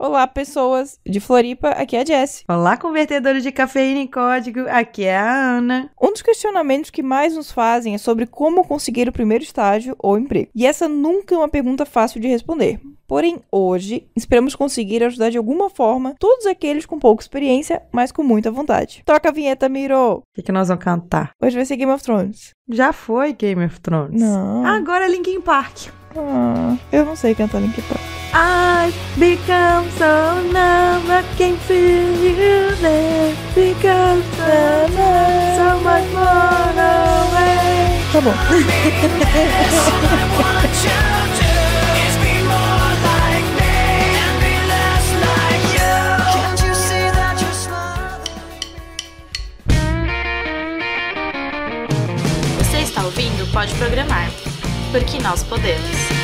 Olá, pessoas de Floripa, aqui é a Jess. Olá, convertedores de cafeína em código, aqui é a Ana. Um dos questionamentos que mais nos fazem é sobre como conseguir o primeiro estágio ou emprego. E essa nunca é uma pergunta fácil de responder. Porém, hoje, esperamos conseguir ajudar de alguma forma todos aqueles com pouca experiência, mas com muita vontade. Toca a vinheta, Miro! O que, que nós vamos cantar? Hoje vai ser Game of Thrones. Já foi Game of Thrones. Não. Agora é Linkin Park. Ah, eu não sei cantar Linkin Park. I become so numb, I can feel you there. Become so numb, so much more away. Tá bom. pode programar, porque nós podemos.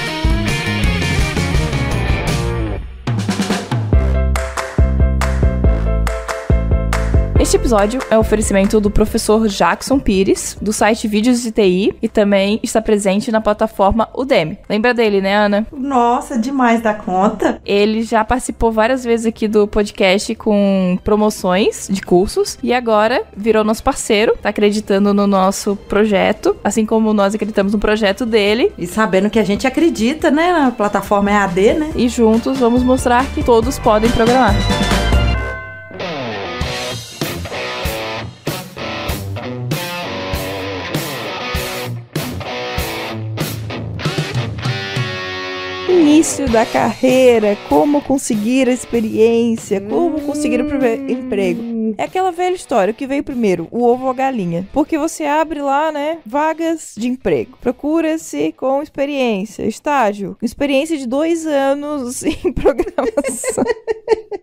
Este episódio é um oferecimento do professor Jackson Pires, do site Vídeos de TI, e também está presente na plataforma Udemy. Lembra dele, né, Ana? Nossa, demais da conta. Ele já participou várias vezes aqui do podcast com promoções de cursos e agora virou nosso parceiro, está acreditando no nosso projeto, assim como nós acreditamos no projeto dele. E sabendo que a gente acredita, né, na plataforma EAD, né? E juntos vamos mostrar que todos podem programar. início da carreira, como conseguir a experiência, como conseguir o primeiro emprego. É aquela velha história, o que veio primeiro, o ovo ou a galinha? Porque você abre lá, né, vagas de emprego. Procura-se com experiência, estágio, experiência de dois anos em programação.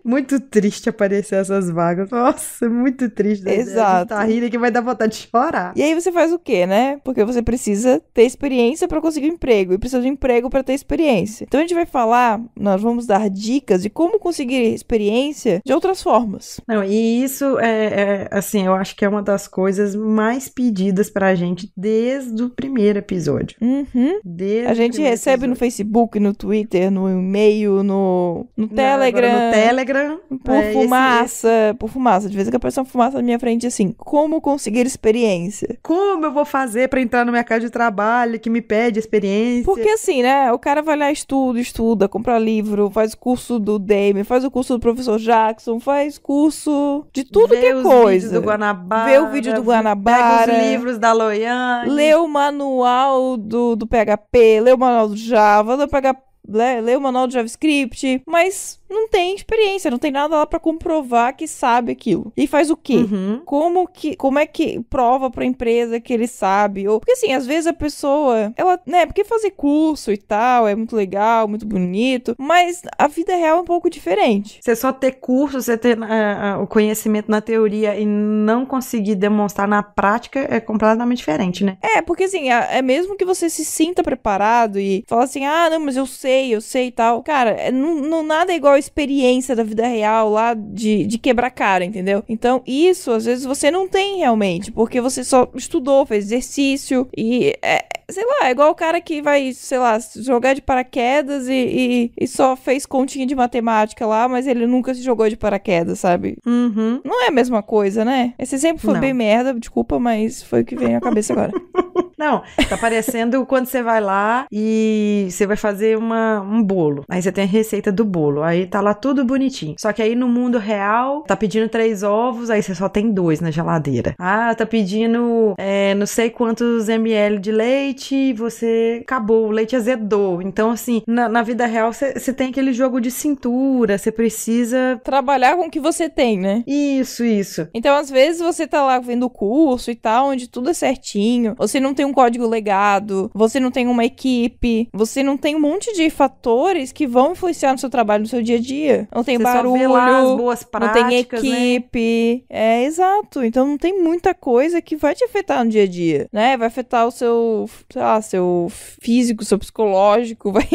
muito triste aparecer essas vagas. Nossa, muito triste. Exato. Tá rindo que vai dar vontade de chorar. E aí você faz o quê, né? Porque você precisa ter experiência para conseguir um emprego e precisa de emprego para ter experiência. Então a gente vai falar, nós vamos dar dicas de como conseguir experiência de outras formas. Não, e isso isso é, é, assim, eu acho que é uma das coisas mais pedidas pra gente desde o primeiro episódio. Uhum. Desde a gente recebe episódio. no Facebook, no Twitter, no e-mail, no, no Não, Telegram. No Telegram. Por é, fumaça, esse... por fumaça. De vez em quando aparece uma fumaça na minha frente, assim, como conseguir experiência? Como eu vou fazer pra entrar no mercado de trabalho que me pede experiência? Porque assim, né, o cara vai lá, estuda, estuda, compra livro, faz curso do Damien, faz o curso do professor Jackson, faz curso de de tudo vê que é coisa. vídeo do Guanabara, vê o vídeo do Guanabara. os livros da Loiane. Lê o manual do, do PHP, lê o manual do Java, do PHP, lê o manual do JavaScript. Mas não tem experiência, não tem nada lá para comprovar que sabe aquilo. E faz o quê? Uhum. Como que, como é que prova para empresa que ele sabe? Ou porque assim, às vezes a pessoa, ela, né, porque fazer curso e tal é muito legal, muito bonito, mas a vida real é um pouco diferente. Você só ter curso, você ter uh, o conhecimento na teoria e não conseguir demonstrar na prática é completamente diferente, né? É, porque assim, é mesmo que você se sinta preparado e fala assim: "Ah, não, mas eu sei, eu sei" e tal. Cara, é não nada é igual experiência da vida real lá de, de quebrar cara, entendeu? Então, isso às vezes você não tem realmente, porque você só estudou, fez exercício e é, sei lá, é igual o cara que vai, sei lá, jogar de paraquedas e, e, e, só fez continha de matemática lá, mas ele nunca se jogou de paraquedas, sabe? Uhum. Não é a mesma coisa, né? Esse exemplo foi não. bem merda, desculpa, mas foi o que veio na cabeça agora. Não, tá parecendo quando você vai lá e você vai fazer uma, um bolo. Aí você tem a receita do bolo. Aí tá lá tudo bonitinho. Só que aí no mundo real, tá pedindo três ovos, aí você só tem dois na geladeira. Ah, tá pedindo é, não sei quantos ml de leite, você acabou, o leite azedou. Então, assim, na, na vida real, você tem aquele jogo de cintura, você precisa. Trabalhar com o que você tem, né? Isso, isso. Então, às vezes, você tá lá vendo o curso e tal, onde tudo é certinho, você não tem um um código legado, você não tem uma equipe, você não tem um monte de fatores que vão influenciar no seu trabalho, no seu dia a dia. Não tem você barulho, práticas, não tem né? equipe. Né? É, exato. Então não tem muita coisa que vai te afetar no dia a dia, né? Vai afetar o seu, sei lá, seu físico, seu psicológico, vai,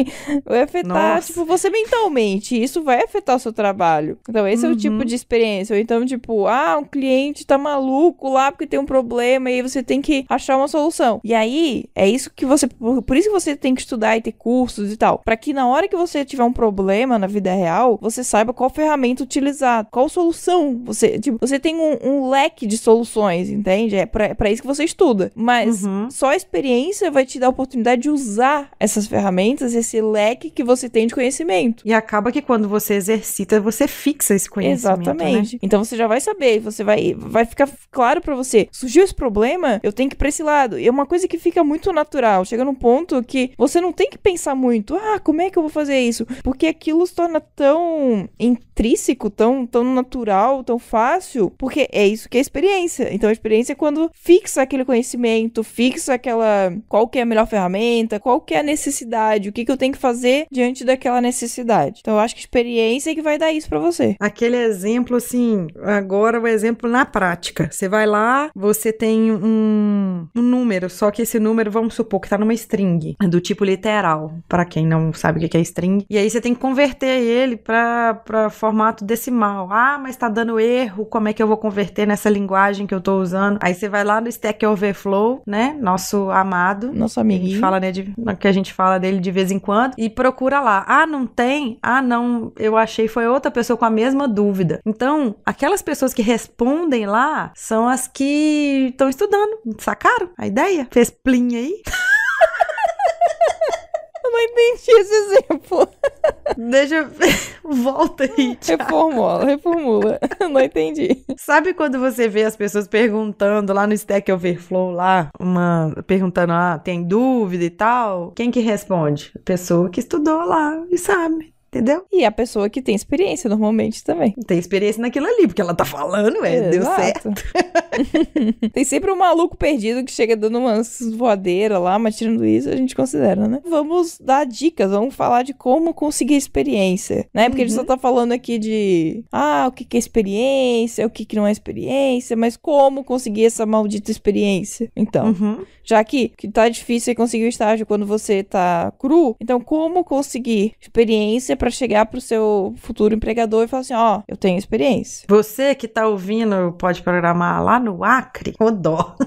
vai afetar, Nossa. tipo, você mentalmente. Isso vai afetar o seu trabalho. Então esse uhum. é o tipo uhum. de experiência. Ou então, tipo, ah, um cliente tá maluco lá porque tem um problema e você tem que achar uma solução. Então, e aí, é isso que você. Por isso que você tem que estudar e ter cursos e tal. para que na hora que você tiver um problema na vida real, você saiba qual ferramenta utilizar, qual solução. Você, tipo, você tem um, um leque de soluções, entende? É pra, pra isso que você estuda. Mas uhum. só a experiência vai te dar a oportunidade de usar essas ferramentas, esse leque que você tem de conhecimento. E acaba que quando você exercita, você fixa esse conhecimento. Né? Exatamente. Né? Então você já vai saber, você vai, vai ficar claro para você. Surgiu esse problema, eu tenho que ir pra esse lado. E é uma coisa que fica muito natural. Chega num ponto que você não tem que pensar muito, ah, como é que eu vou fazer isso? Porque aquilo se torna tão intrínseco, tão, tão natural, tão fácil, porque é isso que é experiência. Então a experiência é quando fixa aquele conhecimento, fixa aquela. qual que é a melhor ferramenta, qual que é a necessidade, o que, que eu tenho que fazer diante daquela necessidade. Então eu acho que experiência é que vai dar isso para você. Aquele exemplo, assim, agora o exemplo na prática. Você vai lá, você tem um, um número só que esse número, vamos supor, que tá numa string, do tipo literal, para quem não sabe o que é string. E aí você tem que converter ele para formato decimal. Ah, mas tá dando erro, como é que eu vou converter nessa linguagem que eu tô usando? Aí você vai lá no Stack Overflow, né? Nosso amado. Nosso amigo. Que fala, né, de, que a gente fala dele de vez em quando, e procura lá. Ah, não tem? Ah, não, eu achei foi outra pessoa com a mesma dúvida. Então, aquelas pessoas que respondem lá são as que estão estudando, sacaram a ideia? Fez plim aí? Eu não entendi esse exemplo. Deixa. Volta aí. Reformula, reformula. Eu não entendi. Sabe quando você vê as pessoas perguntando lá no Stack Overflow, lá, uma. perguntando, ah, tem dúvida e tal? Quem que responde? A pessoa que estudou lá e sabe. Entendeu? E a pessoa que tem experiência normalmente também. Tem experiência naquilo ali, porque ela tá falando, é, deu certo. Tem sempre um maluco perdido que chega dando umas voadeiras lá, mas tirando isso, a gente considera, né? Vamos dar dicas, vamos falar de como conseguir experiência, né? Porque uhum. a gente só uhum. tá falando aqui de, ah, o que, que é experiência, o que, que não é experiência, mas como conseguir essa maldita experiência? Então, uhum. já que, que tá difícil conseguir o estágio quando você tá cru, então como conseguir experiência para chegar pro seu futuro empregador e falar assim, ó, oh, eu tenho experiência. Você que tá ouvindo Pode Programar lá, no Acre, o dó.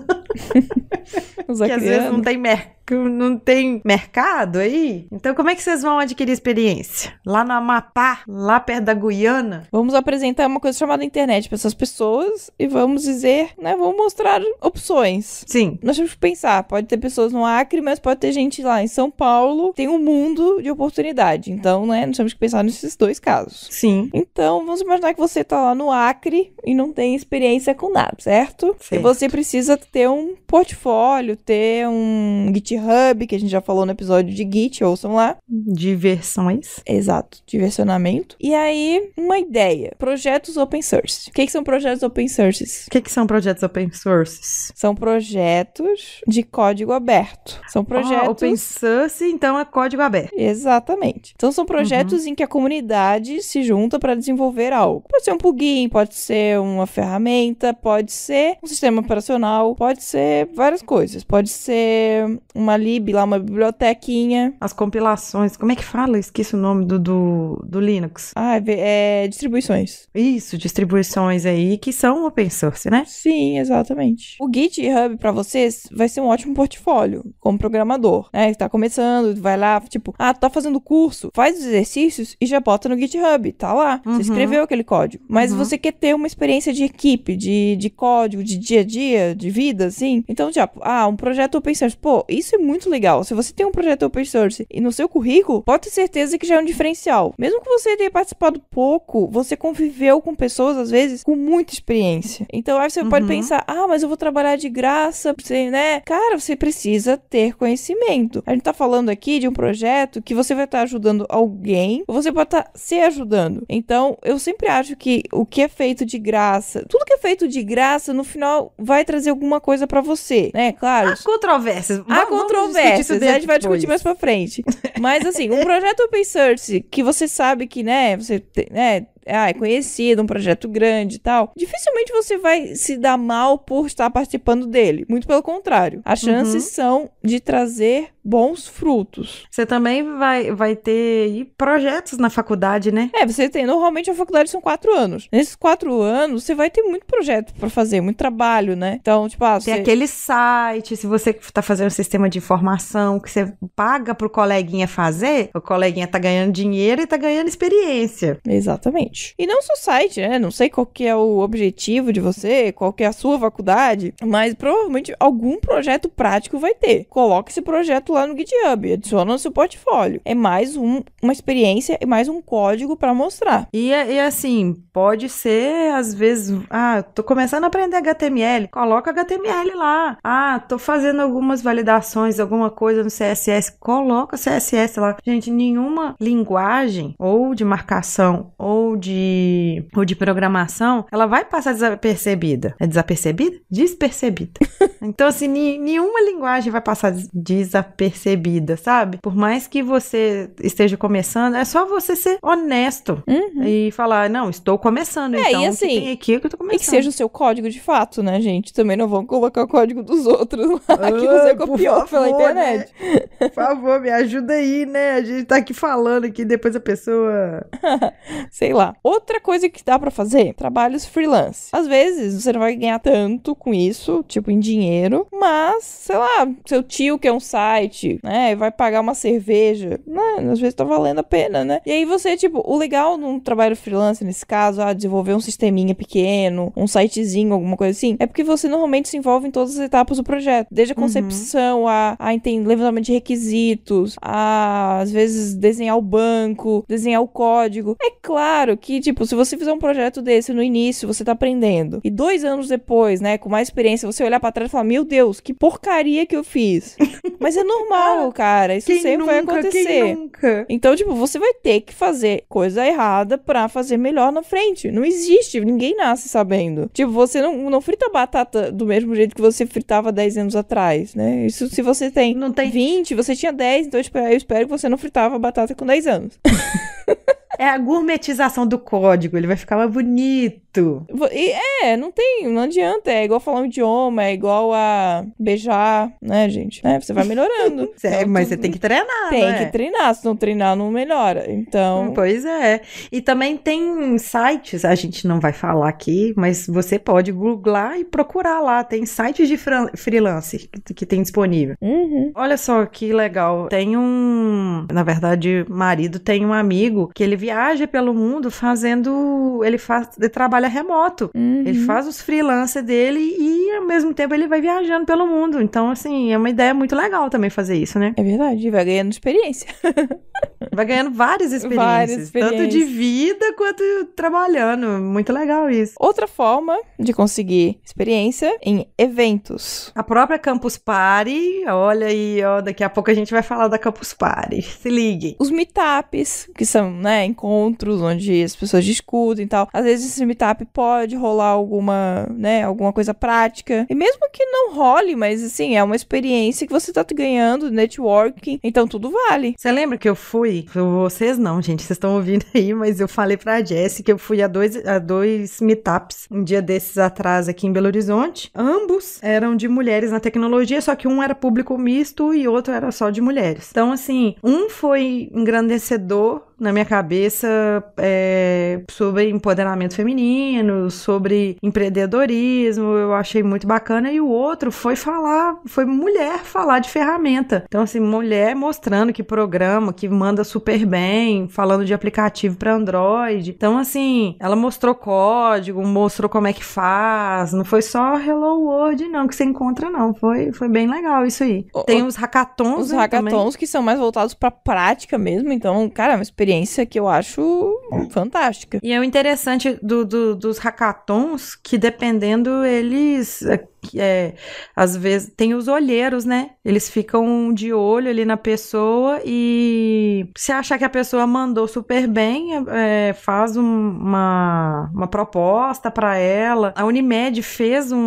que às vezes não tem mercado que não tem mercado aí. Então, como é que vocês vão adquirir experiência? Lá no Amapá, lá perto da Guiana? Vamos apresentar uma coisa chamada internet para essas pessoas e vamos dizer, né? Vamos mostrar opções. Sim. Nós temos que pensar: pode ter pessoas no Acre, mas pode ter gente lá em São Paulo. Tem um mundo de oportunidade. Então, né? Nós temos que pensar nesses dois casos. Sim. Então, vamos imaginar que você tá lá no Acre e não tem experiência com nada, certo? certo. E você precisa ter um portfólio, ter um GitHub GitHub, que a gente já falou no episódio de Git, ouçam lá. Diversões. Exato, diversionamento. E aí, uma ideia: projetos open source. O que, que são projetos open sources? O que, que são projetos open sources? São projetos de código aberto. São ah, projetos. Oh, open source, então é código aberto. Exatamente. Então são projetos uhum. em que a comunidade se junta para desenvolver algo. Pode ser um plugin, pode ser uma ferramenta, pode ser um sistema operacional, pode ser várias coisas. Pode ser uma uma lib lá, uma bibliotequinha. As compilações, como é que fala? Esqueci o nome do, do, do Linux. Ah, é, é distribuições. Isso, distribuições aí que são open source, né? Sim, exatamente. O GitHub para vocês vai ser um ótimo portfólio como programador, né? Tá começando, vai lá, tipo, ah, tá fazendo curso, faz os exercícios e já bota no GitHub, tá lá. Uhum. Você escreveu aquele código. Mas uhum. você quer ter uma experiência de equipe, de, de código, de dia a dia, de vida, assim. Então, tipo, ah, um projeto open source, pô, isso é muito legal. Se você tem um projeto open source e no seu currículo, pode ter certeza que já é um diferencial. Mesmo que você tenha participado pouco, você conviveu com pessoas, às vezes, com muita experiência. Então, aí você uhum. pode pensar, ah, mas eu vou trabalhar de graça, você, né? Cara, você precisa ter conhecimento. A gente tá falando aqui de um projeto que você vai estar tá ajudando alguém, ou você pode estar tá se ajudando. Então, eu sempre acho que o que é feito de graça, tudo que é feito de graça, no final, vai trazer alguma coisa para você, né? Claro. Há controvérsias. Há controvérsias, né? A gente vai discutir mais pra frente. Mas, assim, um projeto open source que você sabe que, né, você, né, ah, é conhecido, um projeto grande e tal, dificilmente você vai se dar mal por estar participando dele. Muito pelo contrário. As uhum. chances uhum. são de trazer bons frutos. Você também vai, vai ter projetos na faculdade, né? É, você tem. Normalmente a faculdade são quatro anos. Nesses quatro anos, você vai ter muito projeto para fazer, muito trabalho, né? Então, tipo, ah, você... tem aquele site. Se você tá fazendo um sistema de informação que você paga pro coleguinha fazer, o coleguinha tá ganhando dinheiro e tá ganhando experiência. Exatamente gente. E não só site, né? Não sei qual que é o objetivo de você, qual que é a sua faculdade, mas provavelmente algum projeto prático vai ter. Coloque esse projeto lá no GitHub, adiciona no seu portfólio. É mais um, uma experiência e mais um código para mostrar. E, é, e é assim, pode ser, às vezes, ah, tô começando a aprender HTML, coloca HTML lá. Ah, tô fazendo algumas validações, alguma coisa no CSS, coloca CSS lá. Gente, nenhuma linguagem ou de marcação ou de, ou de programação, ela vai passar desapercebida. É desapercebida? Despercebida. então, assim, nenhuma linguagem vai passar desapercebida, sabe? Por mais que você esteja começando, é só você ser honesto uhum. e falar, não, estou começando, é, então e assim, que tem aqui é que eu tô começando. E que seja o seu código de fato, né, gente? Também não vão colocar o código dos outros lá, que ah, você copiou favor, pela né? internet. Né? Por favor, me ajuda aí, né? A gente tá aqui falando que depois a pessoa... Sei lá. Outra coisa que dá para fazer, trabalhos freelance. Às vezes você não vai ganhar tanto com isso, tipo em dinheiro, mas, sei lá, seu tio quer é um site, né, vai pagar uma cerveja, né, às vezes tá valendo a pena, né? E aí você, tipo, o legal num trabalho freelance nesse caso, ah, desenvolver um sisteminha pequeno, um sitezinho, alguma coisa assim, é porque você normalmente se envolve em todas as etapas do projeto, desde a uhum. concepção, uhum. a, a entender, levantamento de requisitos, a às vezes desenhar o banco, desenhar o código. É claro que, tipo, se você fizer um projeto desse no início, você tá aprendendo. E dois anos depois, né, com mais experiência, você olhar para trás e falar, meu Deus, que porcaria que eu fiz. Mas é normal, cara. Isso quem sempre nunca, vai acontecer. nunca? Então, tipo, você vai ter que fazer coisa errada para fazer melhor na frente. Não existe, ninguém nasce sabendo. Tipo, você não, não frita batata do mesmo jeito que você fritava 10 anos atrás, né? Isso se você tem, não tem... 20, você tinha 10, então tipo, eu espero que você não fritava batata com 10 anos. É a gourmetização do código, ele vai ficar mais bonito muito. E é, não tem, não adianta. É igual falar um idioma, é igual a beijar, né, gente? É, você vai melhorando. é, então, mas tu... você tem que treinar. Tem né? que treinar, se não treinar, não melhora. Então. Pois é. E também tem sites, a gente não vai falar aqui, mas você pode googlar e procurar lá. Tem sites de freelance que, que tem disponível. Uhum. Olha só que legal. Tem um. Na verdade, marido tem um amigo que ele viaja pelo mundo fazendo. Ele faz. Ele trabalha trabalha remoto. Uhum. Ele faz os freelancers dele e ao mesmo tempo ele vai viajando pelo mundo. Então, assim, é uma ideia muito legal também fazer isso, né? É verdade, vai ganhando experiência. vai ganhando várias experiências, várias experiências, tanto de vida quanto trabalhando. Muito legal isso. Outra forma de conseguir experiência em eventos. A própria Campus Party, olha aí, ó, daqui a pouco a gente vai falar da Campus Party. Se liguem. Os meetups, que são, né, encontros onde as pessoas discutem e tal. Às vezes esses meetups pode rolar alguma, né, alguma coisa prática. E mesmo que não role, mas assim, é uma experiência que você tá ganhando, networking, então tudo vale. Você lembra que eu fui? Vocês não, gente, vocês estão ouvindo aí, mas eu falei pra Jess que eu fui a dois, a dois meetups um dia desses atrás aqui em Belo Horizonte. Ambos eram de mulheres na tecnologia, só que um era público misto e outro era só de mulheres. Então, assim, um foi engrandecedor na minha cabeça é, sobre empoderamento feminino, sobre empreendedorismo, eu achei muito bacana. E o outro foi falar, foi mulher falar de ferramenta. Então, assim, mulher mostrando que programa, que manda super bem, falando de aplicativo para Android. Então, assim, ela mostrou código, mostrou como é que faz. Não foi só Hello World, não, que você encontra, não. Foi, foi bem legal isso aí. O, Tem os hackathons. Os né, hackathons também. que são mais voltados para prática mesmo. Então, cara, é uma experiência experiência que eu acho fantástica. E é o interessante do, do, dos hackathons que, dependendo, eles é, é, às vezes tem os olheiros, né? Eles ficam de olho ali na pessoa e se achar que a pessoa mandou super bem, é, é faz um, uma, uma proposta para ela. A Unimed fez um,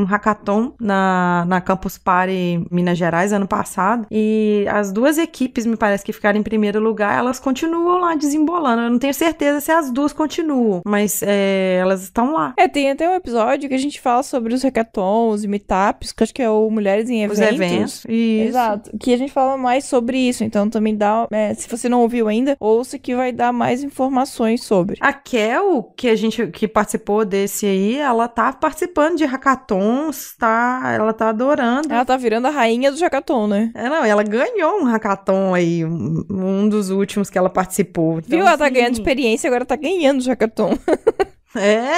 um hackathon na, na Campus Party Minas Gerais ano passado e as duas equipes, me parece que ficaram em primeiro lugar, elas continuam lá desembolando. Eu não tenho certeza se as duas continuam, mas é, elas estão lá. É, tem até um episódio que a gente fala sobre os hackathons os Meetups, que acho que é o Mulheres em Eventos. Os eventos. Isso. Exato. Que a gente fala mais sobre isso. Então também dá. É, se você não ouviu ainda, ouça que vai dar mais informações sobre. A Kel, que a gente que participou desse aí, ela tá participando de hackathons, tá? Ela tá adorando. Ela tá virando a rainha do hackathon, né? É, não, ela ganhou um hackathon aí, um dos últimos que ela participou. Então, Viu? Ela tá então, ganhando experiência, agora tá ganhando hackathon. É,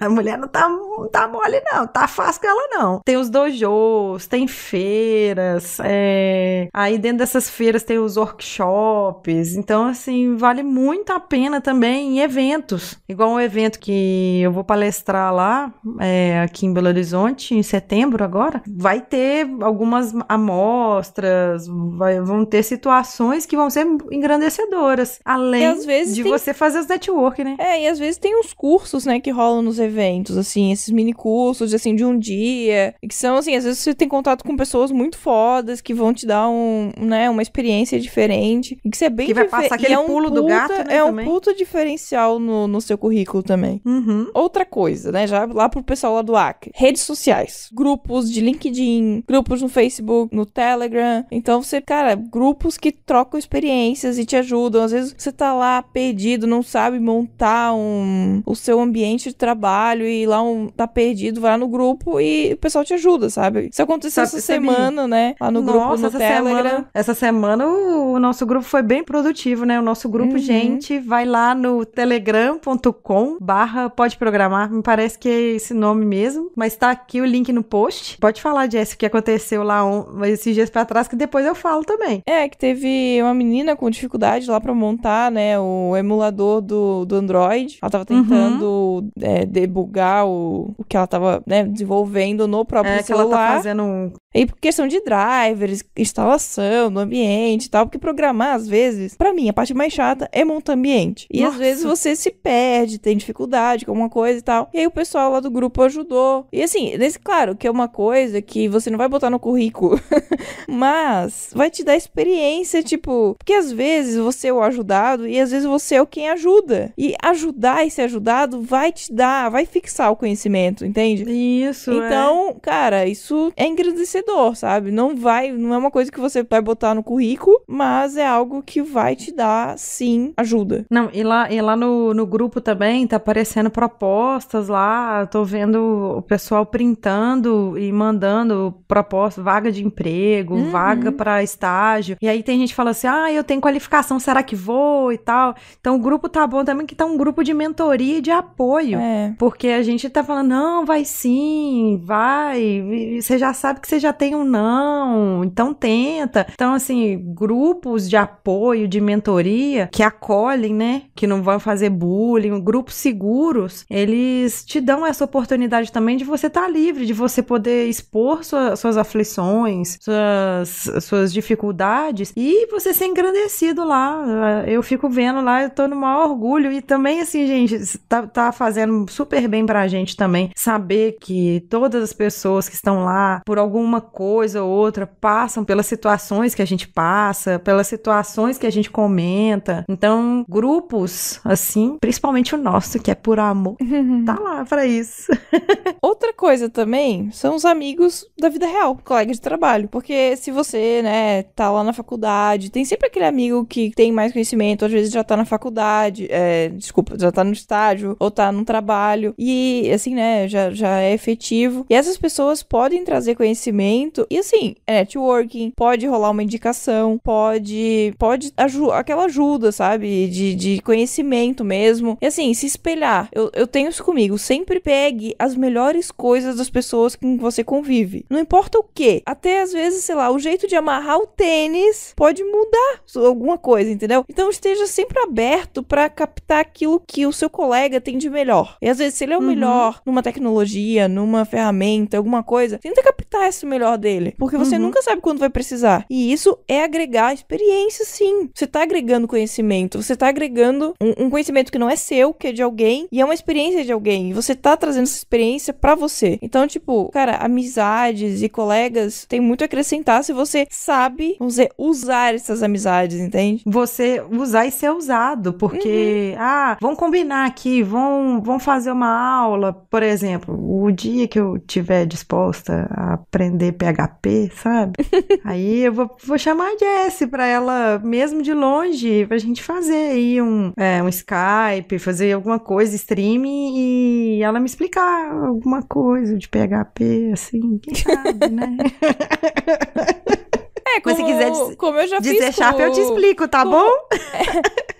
a mulher não tá, tá mole, não, tá fácil com ela, não. Tem os dojos, tem feiras, é... aí dentro dessas feiras tem os workshops. Então, assim, vale muito a pena também em eventos. Igual um evento que eu vou palestrar lá, é, aqui em Belo Horizonte, em setembro agora, vai ter algumas amostras, vai, vão ter situações que vão ser engrandecedoras. Além de tem... você fazer os network, né? É, e às vezes tem uns cursos cursos, né, que rolam nos eventos, assim, esses mini cursos, assim, de um dia, que são, assim, às vezes você tem contato com pessoas muito fodas, que vão te dar um, né, uma experiência diferente, e que você é bem... Que vai passar aquele é um pulo puta, do gato, né, É também. um puto diferencial no, no seu currículo também. Uhum. Outra coisa, né, já lá pro pessoal lá do Acre, redes sociais, grupos de LinkedIn, grupos no Facebook, no Telegram, então você, cara, grupos que trocam experiências e te ajudam, às vezes você tá lá perdido, não sabe montar um, o seu ambiente de trabalho e lá um, tá perdido, vai lá no grupo e o pessoal te ajuda, sabe? Isso aconteceu sabe, essa semana, né? Lá no Nossa, grupo no essa Telegram. Semana, essa semana o, o, nosso grupo foi bem produtivo, né? O nosso grupo, uhum. gente, vai lá no telegram.com barra pode programar, me parece que é esse nome mesmo, mas tá aqui o link no post. Pode falar, Jess, o que aconteceu lá um, esses dias pra trás, que depois eu falo também. É, que teve uma menina com dificuldade lá pra montar, né, o emulador do, do Android. Ela tava tentando uhum tentando é, debugar o, o que ela estava né, desenvolvendo no próprio é, celular. Que ela tá fazendo um... E por questão de drivers, instalação do ambiente e tal, porque programar, às vezes, para mim, a parte mais chata é montar ambiente. E Nossa. às vezes você se perde, tem dificuldade com alguma coisa e tal. E aí o pessoal lá do grupo ajudou. E assim, nesse, claro, que é uma coisa que você não vai botar no currículo, mas vai te dar experiência, tipo, porque às vezes você é o ajudado e às vezes você é o quem ajuda. E ajudar e se ajudar aprendizado vai te dar, vai fixar o conhecimento, entende? Isso. Então, é. cara, isso é engrandecedor, sabe? Não vai, não é uma coisa que você vai botar no currículo, mas é algo que vai te dar, sim, ajuda. Não, e lá, e lá no, no grupo também tá aparecendo propostas lá, tô vendo o pessoal printando e mandando propostas, vaga de emprego, uhum. vaga para estágio. E aí tem gente falando assim: ah, eu tenho qualificação, será que vou e tal? Então o grupo tá bom também, que tá um grupo de mentoria de de apoio. É. Porque a gente tá falando, não, vai sim, vai. Você já sabe que você já tem um não, então tenta. Então, assim, grupos de apoio, de mentoria, que acolhem, né? Que não vão fazer bullying, grupos seguros, eles te dão essa oportunidade também de você estar tá livre, de você poder expor sua, suas aflições, suas, suas dificuldades e você ser engrandecido lá. Eu fico vendo lá, eu tô no maior orgulho. E também, assim, gente, tá tá, fazendo super bem pra gente também saber que todas as pessoas que estão lá, por alguma coisa ou outra, passam pelas situações que a gente passa, pelas situações que a gente comenta. Então, grupos assim, principalmente o nosso, que é por amor, tá lá pra isso. outra coisa também são os amigos da vida real, colegas de trabalho. Porque se você, né, tá lá na faculdade, tem sempre aquele amigo que tem mais conhecimento, às vezes já tá na faculdade, é, desculpa, já tá no estágio estágio ou tá num trabalho e assim, né, já, já é efetivo. E essas pessoas podem trazer conhecimento e assim, é networking, pode rolar uma indicação, pode pode aju aquela ajuda, sabe, de, de conhecimento mesmo. E assim, se espelhar. Eu, eu tenho isso comigo, sempre pegue as melhores coisas das pessoas com que você convive. Não importa o que, até às vezes, sei lá, o jeito de amarrar o tênis pode mudar alguma coisa, entendeu? Então esteja sempre aberto para captar aquilo que o seu colega colega tem de melhor. E às vezes, se ele é o uhum. melhor numa tecnologia, numa ferramenta, alguma coisa, tenta captar esse melhor dele. Porque você uhum. nunca sabe quando vai precisar. E isso é agregar experiência, sim. Você tá agregando conhecimento, você tá agregando um, um conhecimento que não é seu, que é de alguém, e é uma experiência de alguém. E você tá trazendo essa experiência para você. Então, tipo, cara, amizades e colegas tem muito a acrescentar se você sabe, vamos dizer, usar essas amizades, entende? Você usar e ser usado, porque, uhum. ah, vamos combinar aqui, vão, vão fazer uma aula, por exemplo, o dia que eu tiver disposta a aprender PHP, sabe? aí eu vou, vou chamar a Jess para ela, mesmo de longe, pra gente fazer aí um, é, um Skype, fazer alguma coisa, stream e ela me explicar alguma coisa de PHP, assim, quem sabe, né? É, como, Mas se quiser como eu já dizer fiz chapa, com... eu te explico, tá como... bom?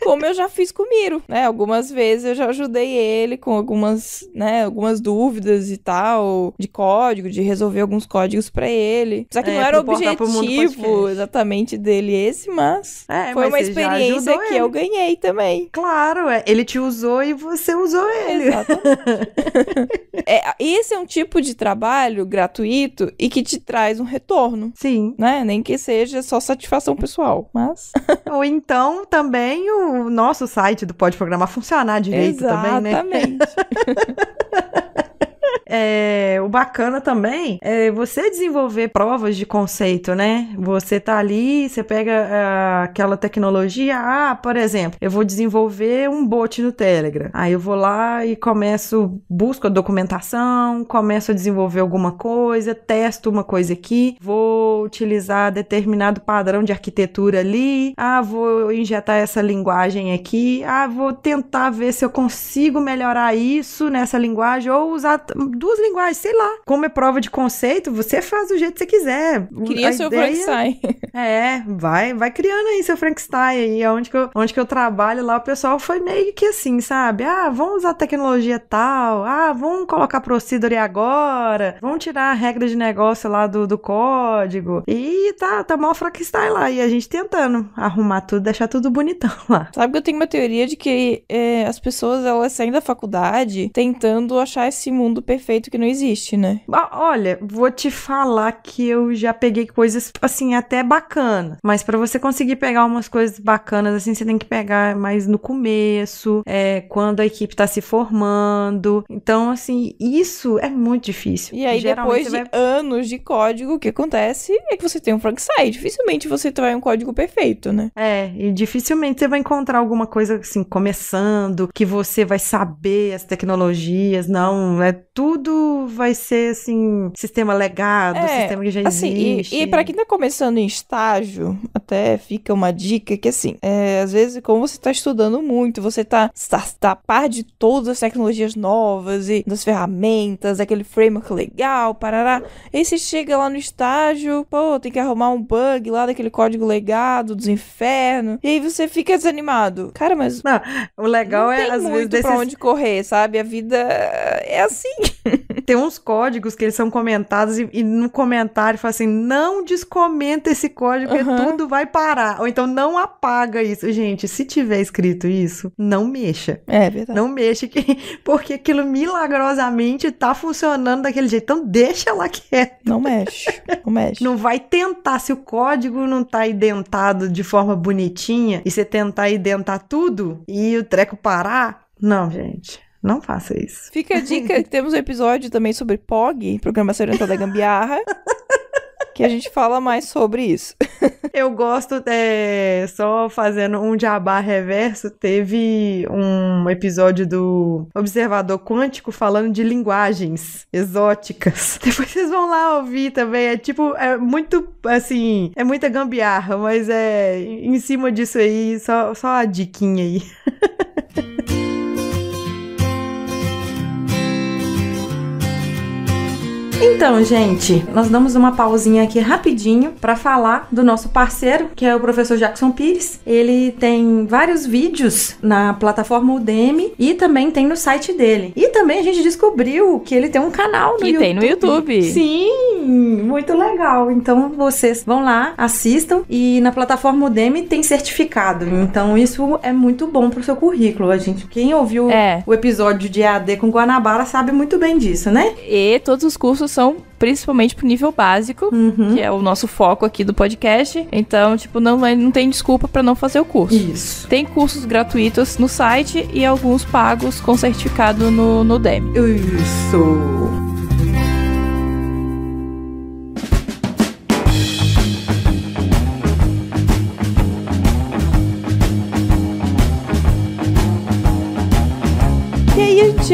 É, como eu já fiz com o Miro, né? Algumas vezes eu já ajudei ele com algumas, né, algumas dúvidas e tal, de código, de resolver alguns códigos para ele. Só que é, não era o objetivo exatamente dele esse, mas é, foi mas uma experiência que ele. eu ganhei também. Claro, é, ele te usou e você usou ele. Exatamente. É, esse é um tipo de trabalho gratuito e que te traz um retorno. Sim. Né? Nem que seja só satisfação pessoal, mas. Ou então também o nosso site do Pode Programar funcionar direito Exatamente. também, né? Exatamente. é, o bacana também é você desenvolver provas de conceito, né? Você tá ali, você pega ah, aquela tecnologia, ah, por exemplo, eu vou desenvolver um bot no Telegram. Aí eu vou lá e começo, busco a documentação, começo a desenvolver alguma coisa, testo uma coisa aqui, vou utilizar determinado padrão de arquitetura ali, ah, vou injetar essa linguagem aqui, ah, vou tentar ver se eu consigo melhorar isso nessa linguagem ou usar duas linguagens, sei lá. Como é prova de conceito, você faz do jeito que você quiser. Cria a seu ideia... Frankenstein. É, vai, vai criando aí seu Frankenstein aí. Onde que, eu, onde que eu trabalho lá, o pessoal foi meio que assim, sabe? Ah, vamos usar tecnologia tal. Ah, vamos colocar procedure agora. Vamos tirar a regra de negócio lá do, do código. E tá, tá mal Frankenstein lá. E a gente tentando arrumar tudo, deixar tudo bonitão lá. Sabe que eu tenho uma teoria de que é, as pessoas, elas saem da faculdade tentando achar esse mundo perfeito perfeito que não existe, né? Olha, vou te falar que eu já peguei coisas, assim, até bacana. Mas para você conseguir pegar umas coisas bacanas, assim, você tem que pegar mais no começo, é, quando a equipe tá se formando. Então, assim, isso é muito difícil. E aí, Geralmente, depois de vai... anos de código, o que acontece é que você tem um Frankenstein. Dificilmente você vai um código perfeito, né? É, e dificilmente você vai encontrar alguma coisa, assim, começando, que você vai saber as tecnologias, não. É tudo tudo vai ser assim, sistema legado, é, sistema que já assim, existe. E, e para quem tá começando em estágio, até fica uma dica que assim, é, às vezes, como você tá estudando muito, você tá, tá, tá a par de todas as tecnologias novas e das ferramentas, aquele framework legal, parará. E você chega lá no estágio, pô, tem que arrumar um bug lá daquele código legado dos infernos. E aí você fica desanimado. Cara, mas. Não, ah, o legal não é, às vezes. Não tem muito pra onde correr, sabe? A vida é assim. Tem uns códigos que eles são comentados e, e no comentário fala assim: não descomenta esse código, uhum. porque tudo vai parar. Ou então não apaga isso. Gente, se tiver escrito isso, não mexa. É verdade. Não mexa, porque aquilo milagrosamente tá funcionando daquele jeito. Então deixa lá quieto. Não mexe. Não mexe. Não vai tentar. Se o código não tá identado de forma bonitinha e você tentar identar tudo e o treco parar, não, gente. Não faça isso. Fica a dica que temos um episódio também sobre POG, Programação Orientada Gambiarra. que a gente fala mais sobre isso. Eu gosto, é, só fazendo um jabá reverso, teve um episódio do Observador Quântico falando de linguagens exóticas. Depois vocês vão lá ouvir também. É tipo, é muito, assim, é muita gambiarra, mas é em cima disso aí, só, só a diquinha aí. Então, gente, nós damos uma pausinha aqui rapidinho para falar do nosso parceiro, que é o professor Jackson Pires. Ele tem vários vídeos na plataforma Udemy e também tem no site dele. E também a gente descobriu que ele tem um canal no YouTube. E tem no YouTube. Sim, muito legal. Então vocês vão lá, assistam e na plataforma Udemy tem certificado. Então isso é muito bom pro seu currículo, a gente. Quem ouviu é. o episódio de AD com Guanabara sabe muito bem disso, né? E todos os cursos são principalmente pro nível básico, uhum. que é o nosso foco aqui do podcast. Então, tipo, não, é, não tem desculpa para não fazer o curso. Isso. Tem cursos gratuitos no site e alguns pagos com certificado no, no Udemy. Isso.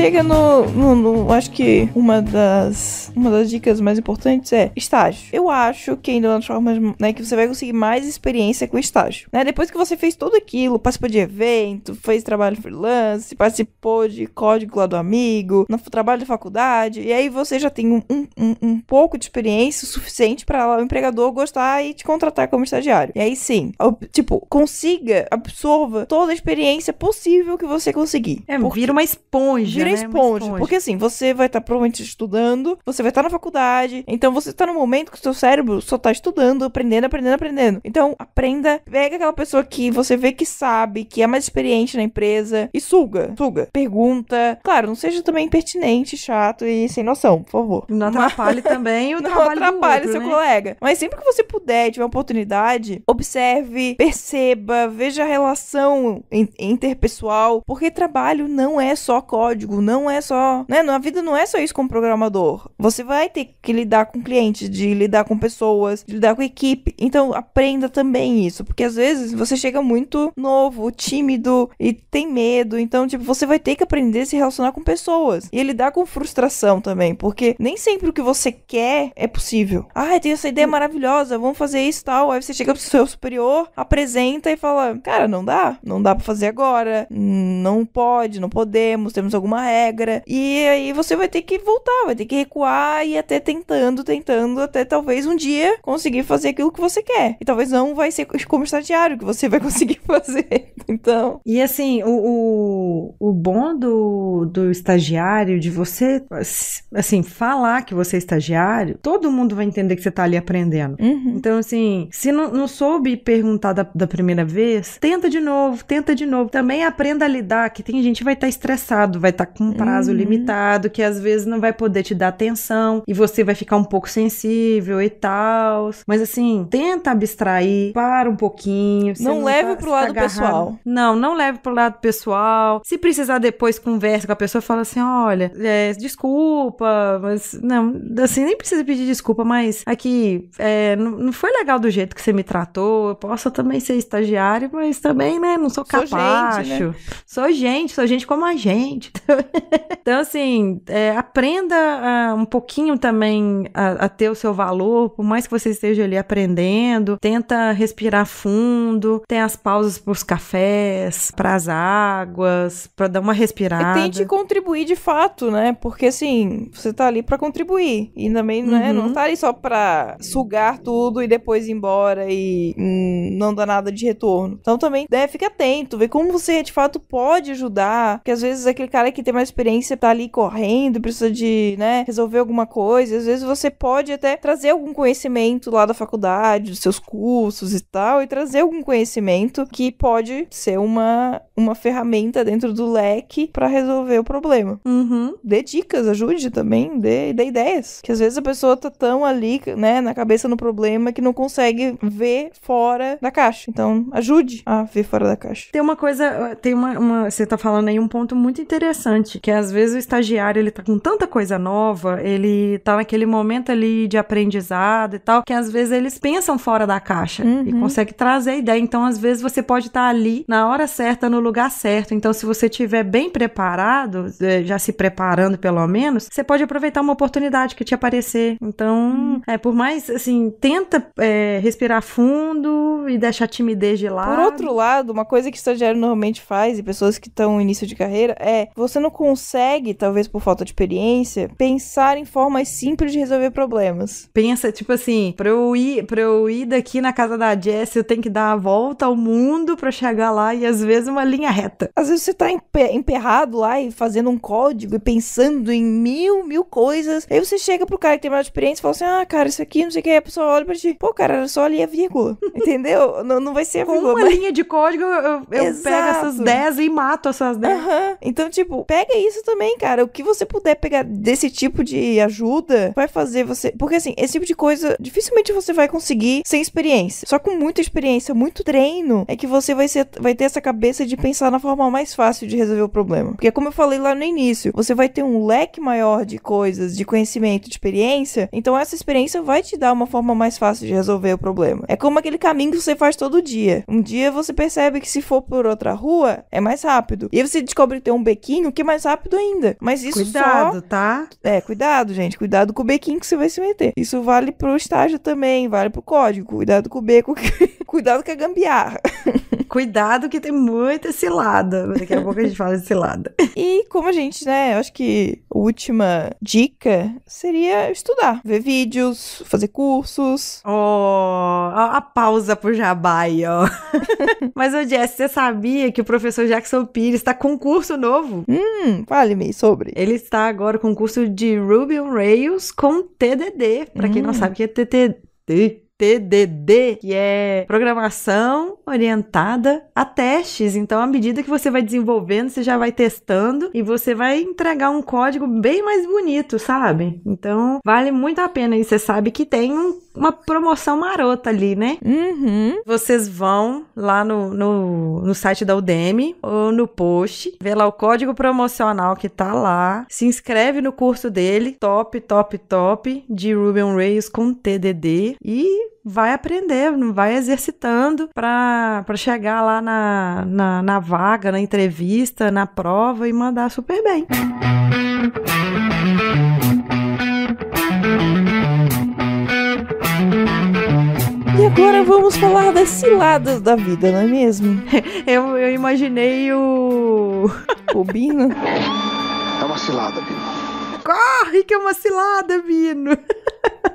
chega no, no, no, Acho que uma das, uma das dicas mais importantes é estágio. Eu acho que ainda é uma das formas né, que você vai conseguir mais experiência com estágio. Né? Depois que você fez tudo aquilo, participou de evento, fez trabalho freelance, participou de código lá do amigo, no trabalho da faculdade, e aí você já tem um, um, um pouco de experiência suficiente para o empregador gostar e te contratar como estagiário. E aí sim, tipo, consiga, absorva toda a experiência possível que você conseguir. É, vira uma esponja. Vira né? É responde Porque assim, você vai estar tá, provavelmente estudando, você vai estar tá na faculdade, então você está no momento que o seu cérebro só está estudando, aprendendo, aprendendo, aprendendo. Então, aprenda, pega aquela pessoa que você vê que sabe, que é mais experiente na empresa e suga, suga. Pergunta. Claro, não seja também impertinente, chato e sem noção, por favor. Não atrapalhe Mas... também o não trabalho Não atrapalhe seu né? colega. Mas sempre que você puder, tiver oportunidade, observe, perceba, veja a relação interpessoal, porque trabalho não é só código, jogo não é só, né? Na vida não é só isso como programador. Você vai ter que lidar com clientes, de lidar com pessoas, de lidar com equipe. Então aprenda também isso, porque às vezes você chega muito novo, tímido e tem medo. Então, tipo, você vai ter que aprender a se relacionar com pessoas e lidar com frustração também, porque nem sempre o que você quer é possível. Ah, tem essa ideia maravilhosa, vamos fazer isso tal. Aí você chega pro seu superior, apresenta e fala: "Cara, não dá, não dá para fazer agora, não pode, não podemos, temos alguma regra. E aí você vai ter que voltar, vai ter que recuar e até tentando, tentando, até talvez um dia conseguir fazer aquilo que você quer. E talvez não vai ser como estagiário que você vai conseguir fazer. Então. E assim, o, o, o bom do, do estagiário, de você, assim, falar que você é estagiário, todo mundo vai entender que você tá ali aprendendo. Uhum. Então, assim, se não, não soube perguntar da, da primeira vez, tenta de novo, tenta de novo. Também aprenda a lidar, que tem gente que vai estar tá estressado, vai estar tá com prazo uhum. limitado, que às vezes não vai poder te dar atenção e você vai ficar um pouco sensível e tal. Mas assim, tenta abstrair, para um pouquinho. Não, não leve tá, pro lado tá pessoal. Não, não leve pro lado pessoal. Se precisar depois, conversa com a pessoa, fala assim: olha, é, desculpa, mas não, assim, nem precisa pedir desculpa, mas aqui, é, não, não, foi legal do jeito que você me tratou. Eu posso também ser estagiário, mas também, né, não sou capaz Sou gente, né? sou gente, sou gente como a gente. então, assim, é, aprenda a, ah, um pouquinho também a, a, ter o seu valor, por mais que você esteja ali aprendendo. Tenta respirar fundo, tem as pausas para os cafés, para as águas, para dar uma respirada. E tente contribuir de fato, né? Porque, assim, você tá ali para contribuir. E também, né, uhum. né, não tá ali só para sugar tudo e depois ir embora e hum, não dar nada de retorno. Então, também, né, fica atento, vê como você de fato pode ajudar. Porque às vezes aquele cara que tem uma experiência, tá ali correndo, precisa de, né, resolver alguma coisa. Às vezes você pode até trazer algum conhecimento lá da faculdade, dos seus cursos e tal, e trazer algum conhecimento que pode ser uma, uma ferramenta dentro do leque para resolver o problema. Uhum. Dê dicas, ajude também, dê, dê ideias. Que às vezes a pessoa tá tão ali, né, na cabeça no problema que não consegue ver fora da caixa. Então, ajude a ver fora da caixa. Tem uma coisa, tem uma, uma você tá falando aí um ponto muito interessante interessante que às vezes o estagiário ele tá com tanta coisa nova, ele tá naquele momento ali de aprendizado e tal, que às vezes eles pensam fora da caixa uhum. e conseguem trazer a ideia. Então, às vezes você pode estar tá ali na hora certa, no lugar certo. Então, se você tiver bem preparado, é, já se preparando pelo menos, você pode aproveitar uma oportunidade que te aparecer. Então, uhum. é por mais assim, tenta é, respirar fundo e deixar a timidez de lado. Por outro lado, uma coisa que o estagiário normalmente faz e pessoas que estão no início de carreira é você não consegue, talvez por falta de experiência, pensar em formas simples de resolver problemas. Pensa, tipo assim, pra eu ir, pra eu ir daqui na casa da Jess, eu tenho que dar a volta ao mundo pra chegar lá e às vezes uma linha reta. Às vezes você tá emperrado lá e fazendo um código e pensando em mil, mil coisas. Aí você chega pro cara que tem mais experiência e fala assim: ah, cara, isso aqui, não sei o que, aí a pessoa olha pra ti. Pô, cara, era só ali a vírgula. Entendeu? não, não vai ser a Com vírgula. Com uma mas... linha de código, eu, eu pego essas 10 e mato essas 10. Uhum. Então, tipo, pega pega isso também, cara. O que você puder pegar desse tipo de ajuda vai fazer você. Porque assim, esse tipo de coisa dificilmente você vai conseguir sem experiência. Só com muita experiência, muito treino, é que você vai, ser, vai ter essa cabeça de pensar na forma mais fácil de resolver o problema. Porque, como eu falei lá no início, você vai ter um leque maior de coisas, de conhecimento, de experiência. Então, essa experiência vai te dar uma forma mais fácil de resolver o problema. É como aquele caminho que você faz todo dia. Um dia você percebe que se for por outra rua, é mais rápido. E aí você descobre ter um bequinho que é mais rápido ainda. Mas isso cuidado, só... tá? É, cuidado, gente. Cuidado com o bequinho que você vai se meter. Isso vale pro estágio também, vale pro código. Cuidado com o beco. cuidado com a gambiarra. cuidado que tem muita cilada. Daqui a pouco a gente fala de cilada. E como a gente, né, acho que a última dica seria estudar, ver vídeos, fazer cursos. Oh, a, a pausa pro jabai, ó. Mas, ô Jess, você sabia que o professor Jackson Pires tá com um curso novo? Hum, Hum, fale-me sobre. Ele está agora com curso de Ruby on Rails com TDD. Para quem não hum. sabe o que é TDD TDD, que é programação orientada a testes. Então, à medida que você vai desenvolvendo, você já vai testando e você vai entregar um código bem mais bonito, sabe? Então, vale muito a pena. E você sabe que tem um, uma promoção marota ali, né? Uhum. Vocês vão lá no, no, no site da Udemy ou no post, vê lá o código promocional que tá lá, se inscreve no curso dele, top, top, top, de Ruby on Rails com TDD e vai aprendendo, vai exercitando para chegar lá na, na, na, vaga, na entrevista, na prova e mandar super bem. E agora vamos falar das ciladas da vida, não é mesmo? eu, eu imaginei o. O Bino. É uma cilada, Bino. Corre, ah, que é uma cilada, Bino.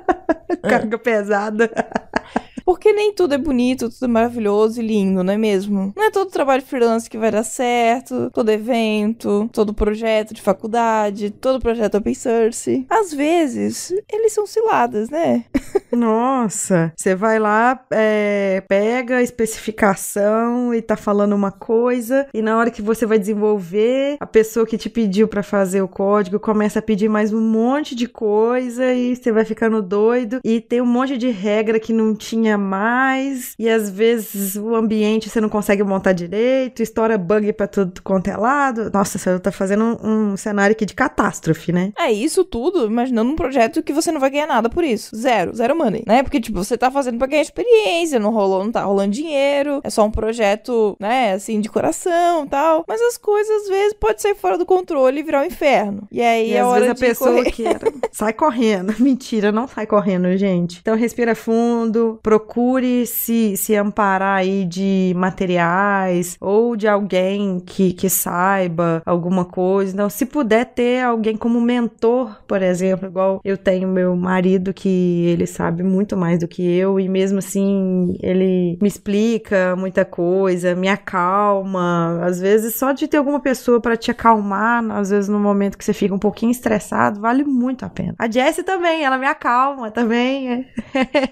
Carga pesada. Porque nem tudo é bonito, tudo é maravilhoso e lindo, não é mesmo? Não é todo trabalho freelance que vai dar certo, todo evento, todo projeto de faculdade, todo projeto open source. Às vezes, eles são ciladas, né? Nossa! Você vai lá, é, pega a especificação e tá falando uma coisa, e na hora que você vai desenvolver, a pessoa que te pediu para fazer o código começa a pedir mais um monte de coisa e você vai ficando doido e tem um monte de regra que não tinha mais, e às vezes o ambiente você não consegue montar direito, estoura bug para tudo quanto é lado. Nossa, você tá fazendo um, um cenário aqui de catástrofe, né? É isso tudo, imaginando um projeto que você não vai ganhar nada por isso. Zero, zero money, né? Porque, tipo, você tá fazendo pra ganhar experiência, não rolou, não tá rolando dinheiro, é só um projeto, né, assim, de coração tal. Mas as coisas, às vezes, pode sair fora do controle e virar um inferno. E aí e é às hora vezes a pessoa correr. que era... É- sai correndo. Mentira, não sai correndo, gente. Então respira fundo, procura procure se, se amparar aí de materiais ou de alguém que, que saiba alguma coisa. Então, se puder ter alguém como mentor, por exemplo, igual eu tenho meu marido que ele sabe muito mais do que eu e mesmo assim ele me explica muita coisa, me acalma. Às vezes só de ter alguma pessoa para te acalmar, às vezes no momento que você fica um pouquinho estressado, vale muito a pena. A Jessie também, ela me acalma também.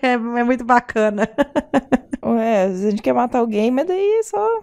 é, é muito bacana bacana. Ué, a gente quer matar alguém, mas daí é só.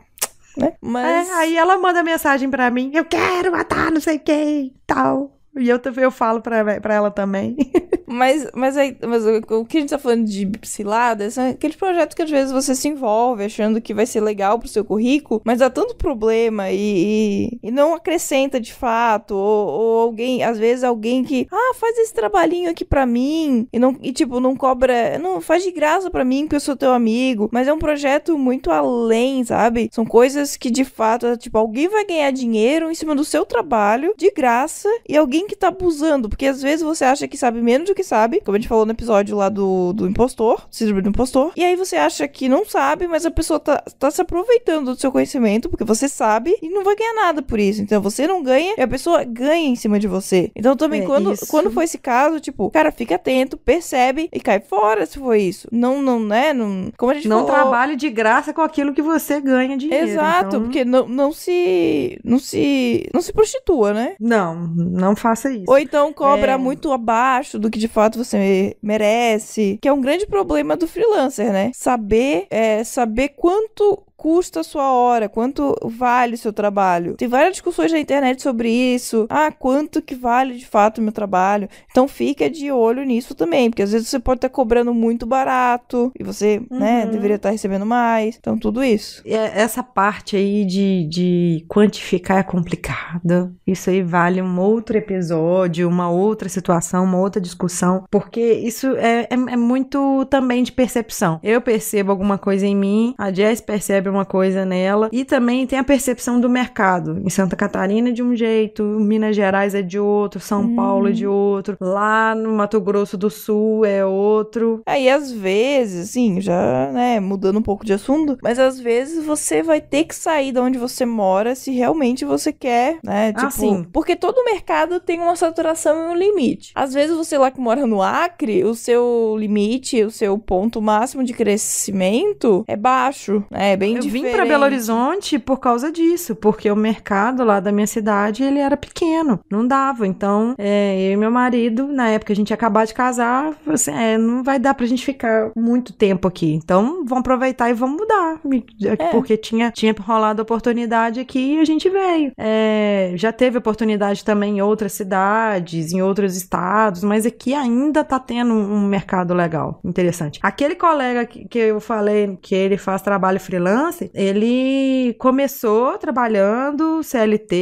Né? Mas... É, aí ela manda mensagem pra mim: eu quero matar não sei quem e tal. E eu, eu falo pra, pra ela também. Mas, mas, aí, mas o que a gente tá falando de psiladas são aqueles projetos que às vezes você se envolve achando que vai ser legal pro seu currículo, mas dá tanto problema e, e, e não acrescenta de fato. Ou, ou, alguém, às vezes alguém que, ah, faz esse trabalhinho aqui pra mim e, não, e tipo, não cobra, não faz de graça pra mim que eu sou teu amigo. Mas é um projeto muito além, sabe? São coisas que de fato, é, tipo, alguém vai ganhar dinheiro em cima do seu trabalho de graça e alguém que tá abusando, porque às vezes você acha que sabe menos do que sabe, como a gente falou no episódio lá do, do impostor, síndrome do impostor. E aí você acha que não sabe, mas a pessoa tá, tá se aproveitando do seu conhecimento, porque você sabe e não vai ganhar nada por isso. Então você não ganha e a pessoa ganha em cima de você. Então também, é quando, quando foi esse caso, tipo, cara, fica atento, percebe e cai fora se for isso. Não, não, né? Não, como a gente não falou. Não trabalhe de graça com aquilo que você ganha dinheiro. Exato, então... porque não, não se. Não se. Não se prostitua, né? Não, não faça isso. Ou então cobra é... muito abaixo do que de de fato você merece, que é um grande problema do freelancer, né? Saber, é, saber quanto custa a sua hora? Quanto vale o seu trabalho? Tem várias discussões na internet sobre isso. Ah, quanto que vale de fato o meu trabalho? Então fica de olho nisso também, porque às vezes você pode estar tá cobrando muito barato e você, né, uhum. né, deveria estar tá recebendo mais. Então tudo isso. É, essa parte aí de, de quantificar é complicada. Isso aí vale um outro episódio, uma outra situação, uma outra discussão, porque isso é, é, é muito também de percepção. Eu percebo alguma coisa em mim, a Jess percebe percebe uma coisa nela. E também tem a percepção do mercado. Em Santa Catarina é de um jeito, Minas Gerais é de outro, São hum. Paulo é de outro, lá no Mato Grosso do Sul é outro. Aí é, às vezes, sim, já, né, mudando um pouco de assunto, mas às vezes você vai ter que sair de onde você mora se realmente você quer, né? Ah, tipo, assim. porque todo mercado tem uma saturação e um limite. Às vezes você lá que mora no Acre, o seu limite, o seu ponto máximo de crescimento é baixo, né? É bem eu vim para Belo Horizonte por causa disso, porque o mercado lá da minha cidade, ele era pequeno, não dava. Então, é, eu e meu marido, na época a gente ia acabar de casar, assim, é, não vai dar pra gente ficar muito tempo aqui. Então, vamos aproveitar e vamos mudar. É, é. Porque tinha, tinha rolado oportunidade aqui e a gente veio. É, já teve oportunidade também em outras cidades, em outros estados, mas aqui ainda tá tendo um mercado legal, interessante. Aquele colega que, que eu falei que ele faz trabalho freelance, ele começou trabalhando CLT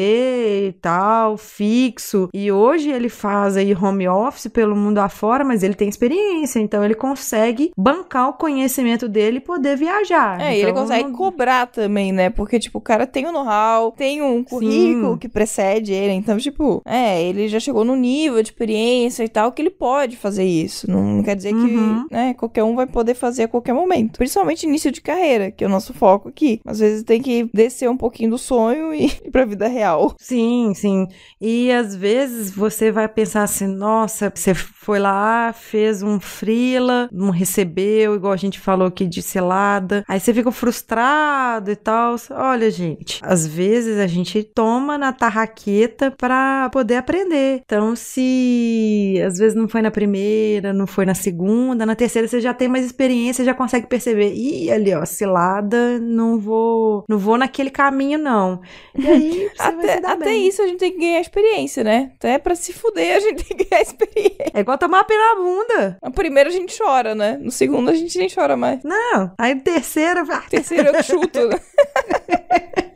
e tal, fixo, e hoje ele faz aí home office pelo mundo afora, mas ele tem experiência, então ele consegue bancar o conhecimento dele e poder viajar. É, então, ele consegue não... cobrar também, né? Porque, tipo, o cara tem o um know-how, tem um currículo Sim. que precede ele, então, tipo, é, ele já chegou no nível de experiência e tal que ele pode fazer isso. Não quer dizer uhum. que né, qualquer um vai poder fazer a qualquer momento. Principalmente início de carreira, que é o nosso foco foco aqui. Às vezes tem que descer um pouquinho do sonho e ir pra vida real. Sim, sim. E às vezes você vai pensar assim, nossa, você foi lá, fez um frila, não recebeu, igual a gente falou aqui de selada. Aí você fica frustrado e tal. Olha, gente, às vezes a gente toma na tarraqueta para poder aprender. Então, se às vezes não foi na primeira, não foi na segunda, na terceira você já tem mais experiência, já consegue perceber. Ih, ali, ó, selada, não vou, não vou naquele caminho, não. E aí, até, até isso a gente tem que ganhar experiência, né? Até pra se fuder, a gente tem que ganhar experiência. É igual tomar pena na bunda. No primeiro a gente chora, né? No segundo a gente nem chora mais. Não, aí no terceiro. Terceiro eu chuto,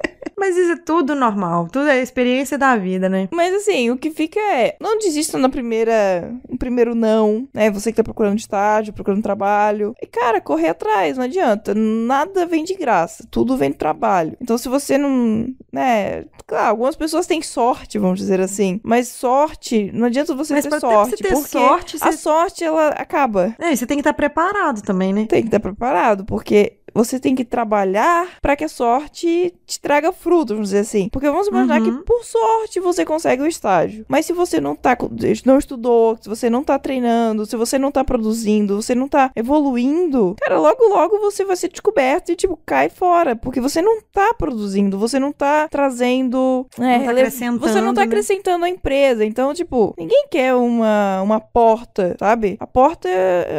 Mas isso é tudo normal, tudo é experiência da vida, né? Mas assim, o que fica é, não desista na primeira, no primeiro não, né? Você que tá procurando estágio, procurando trabalho. E cara, correr atrás, não adianta. Nada vem de graça, tudo vem do trabalho. Então se você não, né, claro, algumas pessoas têm sorte, vamos dizer assim, mas sorte, não adianta você mas ter sorte, você ter porque sorte, você... a sorte ela acaba. É, e você tem que estar preparado também, né? Tem que estar preparado, porque você tem que trabalhar para que a sorte te traga frutos, vamos dizer assim. Porque vamos imaginar uhum. que por sorte você consegue o estágio. Mas se você não tá não estudou, se você não tá treinando, se você não tá produzindo, você não tá evoluindo, cara, logo logo você vai ser descoberto e tipo cai fora, porque você não tá produzindo, você não tá trazendo, é, não tá acrescentando, você não tá né? acrescentando né? a empresa. Então, tipo, ninguém quer uma uma porta, sabe? A porta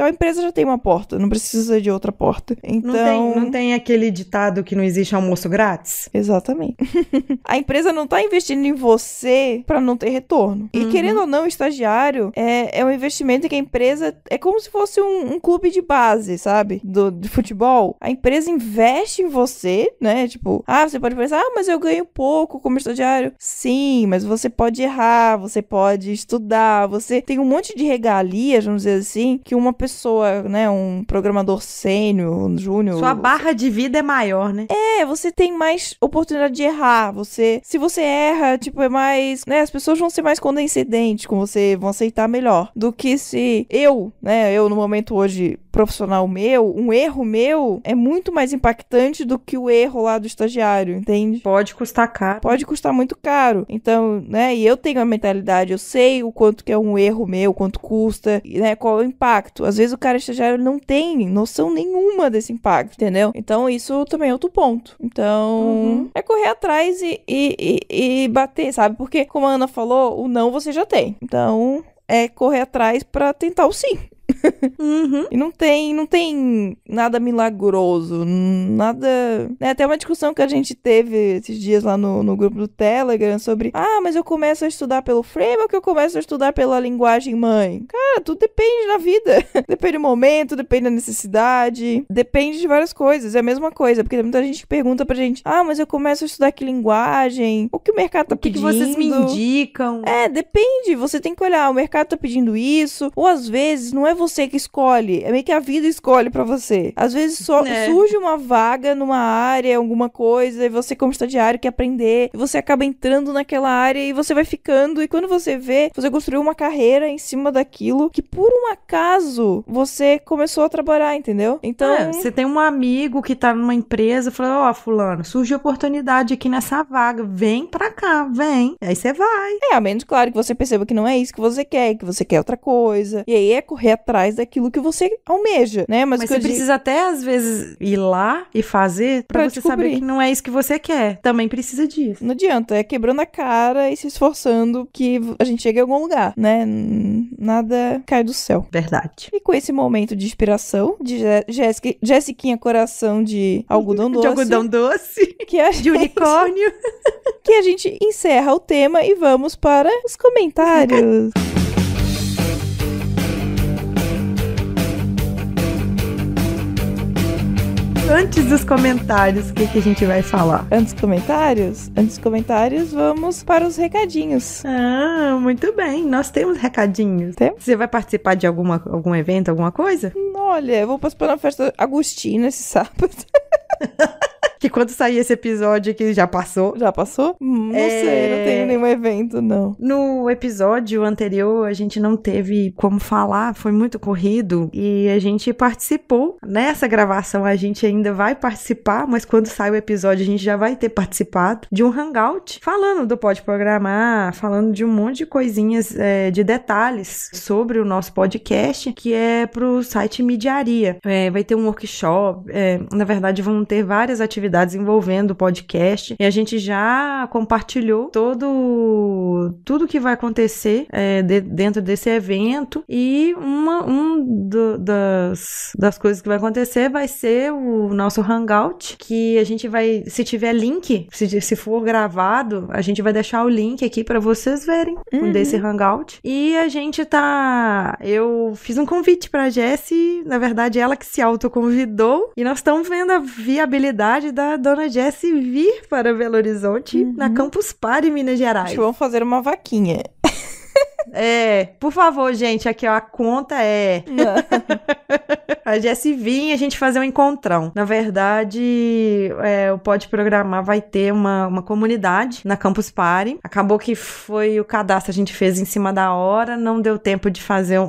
a empresa já tem uma porta, não precisa de outra porta. Então, então... Não tem aquele ditado que não existe almoço grátis? Exatamente. a empresa não tá investindo em você para não ter retorno. E uhum. querendo ou não, o estagiário é, é um investimento que a empresa é como se fosse um, um clube de base, sabe? Do, de futebol. A empresa investe em você, né? Tipo, ah, você pode pensar, ah, mas eu ganho pouco como estagiário. Sim, mas você pode errar, você pode estudar, você tem um monte de regalias, vamos dizer assim, que uma pessoa, né, um programador sênior, um júnior, a barra de vida é maior, né? É, você tem mais oportunidade de errar. Você, se você erra, tipo, é mais, né, as pessoas vão ser mais condescendentes com você, vão aceitar melhor do que se eu, né, eu no momento hoje profissional meu, um erro meu é muito mais impactante do que o erro lá do estagiário, entende? Pode custar caro. Pode custar muito caro. Então, né, e eu tenho a mentalidade, eu sei o quanto que é um erro meu, quanto custa, né, qual é o impacto. Às vezes o cara estagiário não tem noção nenhuma desse impacto entendeu? Então isso também é outro ponto. Então uhum. é correr atrás e, e, e, e bater, sabe? Porque como a Ana falou, o não você já tem. Então é correr atrás para tentar o sim uhum. E não tem, não tem nada milagroso, nada. É né? até uma discussão que a gente teve esses dias lá no, no grupo do Telegram sobre: ah, mas eu começo a estudar pelo framework, eu começo a estudar pela linguagem mãe. Cara, tudo depende da vida. depende do momento, depende da necessidade, depende de várias coisas. É a mesma coisa, porque tem muita gente que pergunta pra gente: ah, mas eu começo a estudar que linguagem? O que o mercado tá o que pedindo? O que vocês me indicam? É, depende. Você tem que olhar: o mercado tá pedindo isso, ou às vezes não é você você que escolhe. É meio que a vida escolhe para você. Às vezes só é. surge uma vaga numa área, alguma coisa, e você, como estagiário, quer aprender, e você acaba entrando naquela área e você vai ficando. E quando você vê, você construiu uma carreira em cima daquilo que, por um acaso, você começou a trabalhar, entendeu? Então. É, você tem um amigo que tá numa empresa e fala: Ó, oh, Fulano, surge oportunidade aqui nessa vaga, vem pra cá, vem. E aí você vai. É, a menos, claro, que você perceba que não é isso que você quer, que você quer outra coisa. E aí é correr atrás atrás daquilo que você almeja, né? Mas, Mas você digo... precisa até, às vezes, ir lá e fazer pra, você descobrir. saber que não é isso que você quer. Também precisa disso. Não adianta, é quebrando a cara e se esforçando que a gente chega em algum lugar, né? Nada cai do céu. Verdade. E com esse momento de inspiração de Jéssica, Jessiquinha Coração de Algodão Doce. de Algodão Doce. Que a gente... De unicórnio. que a gente encerra o tema e vamos para os comentários. antes dos comentários, o que, que a gente vai falar? Antes dos comentários? Antes dos comentários, vamos para os recadinhos. Ah, muito bem. Nós temos recadinhos. Tem? Você vai participar de alguma, algum evento, alguma coisa? Hum, olha, eu vou participar da festa Agostina esse sábado. que quando sair esse episódio que já passou. Já passou? Não é... sei, não tenho nenhum evento, não. No episódio anterior, a gente não teve como falar, foi muito corrido e a gente participou. Nessa gravação, a gente ainda vai participar, mas quando sair o episódio, a gente já vai ter participado de um hangout falando do Pode Programar, falando de um monte de coisinhas, é, de detalhes sobre o nosso podcast, que é pro site Midiaria. É, vai ter um workshop, é, na verdade, vão ter várias atividades atividades envolvendo o podcast e a gente já compartilhou todo tudo que vai acontecer é, de, dentro desse evento e uma um do, das, das coisas que vai acontecer vai ser o nosso hangout que a gente vai se tiver link se, se for gravado a gente vai deixar o link aqui para vocês verem uhum. desse hangout e a gente tá eu fiz um convite para Jess na verdade ela que se autoconvidou e nós estamos vendo a viabilidade da dona Jessie vir para Belo Horizonte uhum. na Campus Party, Minas Gerais. Vamos fazer uma vaquinha. É, por favor, gente, aqui ó, a conta é. a Jessie vir e a gente fazer um encontrão. Na verdade, é, o Pode Programar vai ter uma, uma comunidade na Campus Party. Acabou que foi o cadastro a gente fez em cima da hora, não deu tempo de fazer um,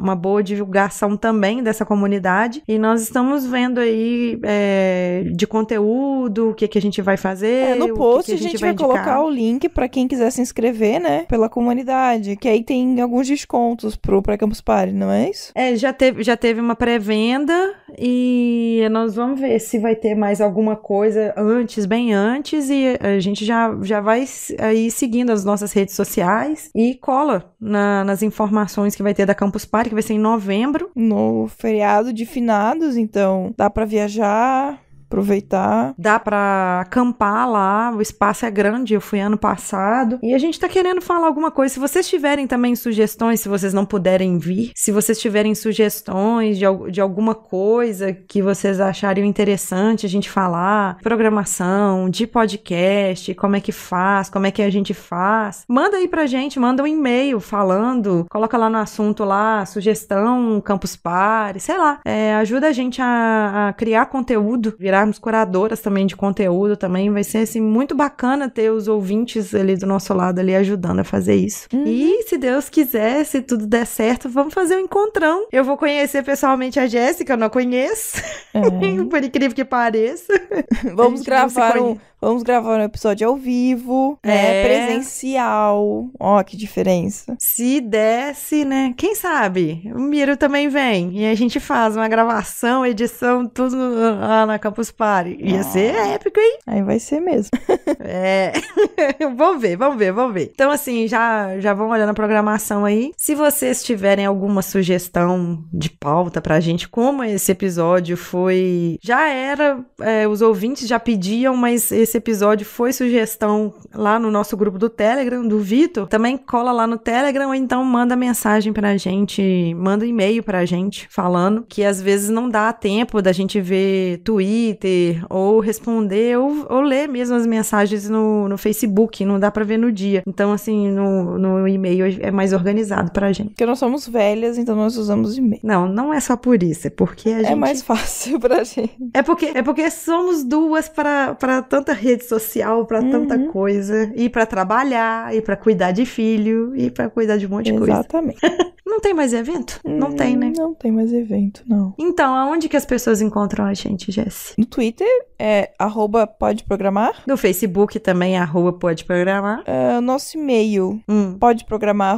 uma boa divulgação também dessa comunidade. E nós estamos vendo aí é, de conteúdo, o que, que a gente vai fazer. É, no post que que a, gente a, gente vai, vai colocar o link para quem quiser se inscrever, né? Pela comunidade, que aí tem alguns descontos pro pré-campus party, não é isso? É, já teve, já teve uma pré-venda agenda e nós vamos ver se vai ter mais alguma coisa antes, bem antes, e a gente já, já vai aí seguindo as nossas redes sociais e cola na, nas informações que vai ter da Campus Party, que vai ser em novembro. No feriado de finados, então dá para viajar, aproveitar. Dá para acampar lá, o espaço é grande, eu fui ano passado. E a gente tá querendo falar alguma coisa. Se vocês tiverem também sugestões, se vocês não puderem vir, se vocês tiverem sugestões de, de alguma coisa que vocês achariam interessante a gente falar, programação, de podcast, como é que faz, como é que a gente faz, manda aí pra gente, manda um e-mail falando, coloca lá no assunto lá, sugestão, campus pares sei lá. É, ajuda a gente a, a criar conteúdo, virar virarmos curadoras também de conteúdo também, vai ser assim muito bacana ter os ouvintes ali do nosso lado ali ajudando a fazer isso. Uhum. E se Deus quiser, se tudo der certo, vamos fazer um encontrão. Eu vou conhecer pessoalmente a Jéssica, eu não conheço. É. Por incrível que pareça. Vamos gravar um, Vamos gravar um episódio ao vivo, né? É. Presencial. Ó, que diferença. Se desse, né? Quem sabe? O Miro também vem. E a gente faz uma gravação, edição, tudo lá na Campus Party. Ia ah. ser épico, hein? Aí vai ser mesmo. é. vamos ver, vamos ver, vamos ver. Então, assim, já, já vão olhando a programação aí. Se vocês tiverem alguma sugestão de pauta pra gente, como esse episódio foi. Já era. É, os ouvintes já pediam, mas esse esse episódio foi sugestão lá no nosso grupo do Telegram, do Vitor, também cola lá no Telegram ou então manda mensagem pra gente, manda um e-mail pra gente falando que às vezes não dá tempo da gente ver Twitter ou responder ou, ou ler mesmo as mensagens no, no Facebook, não dá pra ver no dia. Então, assim, no, no e-mail é mais organizado pra gente. Porque nós somos velhas, então nós usamos e-mail. Não, não é só por isso, é porque a é gente. É mais fácil pra gente. É porque, é porque somos duas para tanta rede social, para uhum. tanta coisa, e para trabalhar, e para cuidar de filho, e para cuidar de um monte de coisa. Exatamente. não tem mais evento? Hum, não tem, né? Não tem mais evento, não. Então, aonde que as pessoas encontram a gente, Jess? No Twitter é arroba podeprogramar. No Facebook também é arroba podeprogramar. Uh, nosso e-mail hum. podeprogramar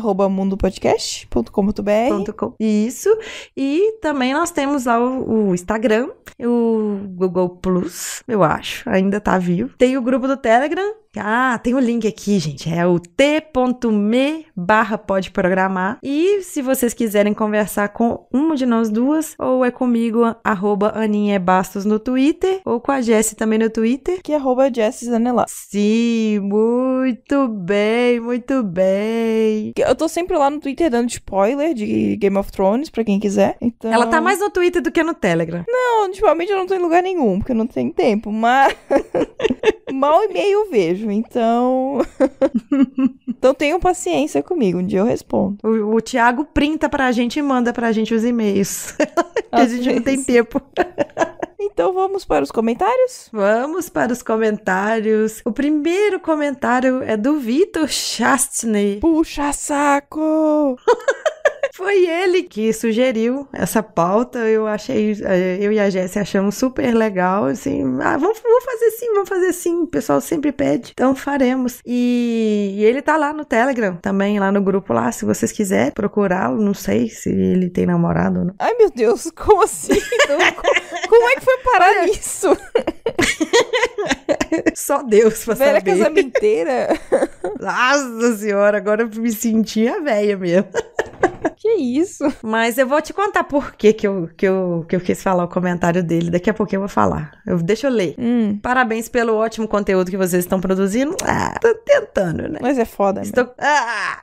Isso. E também nós temos lá o, o Instagram, o Google Plus, eu acho, ainda tá vivo. Tem o grupo do Telegram, ah, tem o um link aqui, gente. É o t.me barra pode programar. E se vocês quiserem conversar com uma de nós duas, ou é comigo, arroba é no Twitter, ou com a Jess também no Twitter. Que é arroba Jess Sim, muito bem, muito bem. Eu tô sempre lá no Twitter dando spoiler de Game of Thrones, pra quem quiser. Então... Ela tá mais no Twitter do que no Telegram. Não, ultimamente eu não tô em lugar nenhum, porque eu não tenho tempo, mas... Mal e meio vejo horrível, então. então tenham paciência comigo, um dia eu respondo. O, o Tiago printa pra gente e manda pra gente os e-mails. a gente vezes. não tem tempo. Então vamos para os comentários? Vamos para os comentários. O primeiro comentário é do Vitor Chastney. Puxa saco! Foi ele que sugeriu essa pauta. Eu achei, eh, eu e a Jéssica achamos super legal. Assim, ah, vamos, vamos fazer sim, vamos fazer sim. O pessoal sempre pede, então faremos. E, e ele tá lá no Telegram também, lá no grupo lá, se vocês quiserem procurá-lo. Não sei se ele tem namorado ou não. Ai, meu Deus, como assim? Então, como, como é que foi parar Olha... Só Deus pra Velha é saber. Velha casamenteira. Nossa senhora, agora eu me senti a velha mesmo. que isso? Mas eu vou te contar por que, que, eu, que, eu, que eu quis falar o comentário dele. Daqui a pouco eu vou falar. Eu, deixa eu ler. Hum. Parabéns pelo ótimo conteúdo que vocês estão produzindo. Ah, tô tentando, né? Mas é foda, Estou... Ah!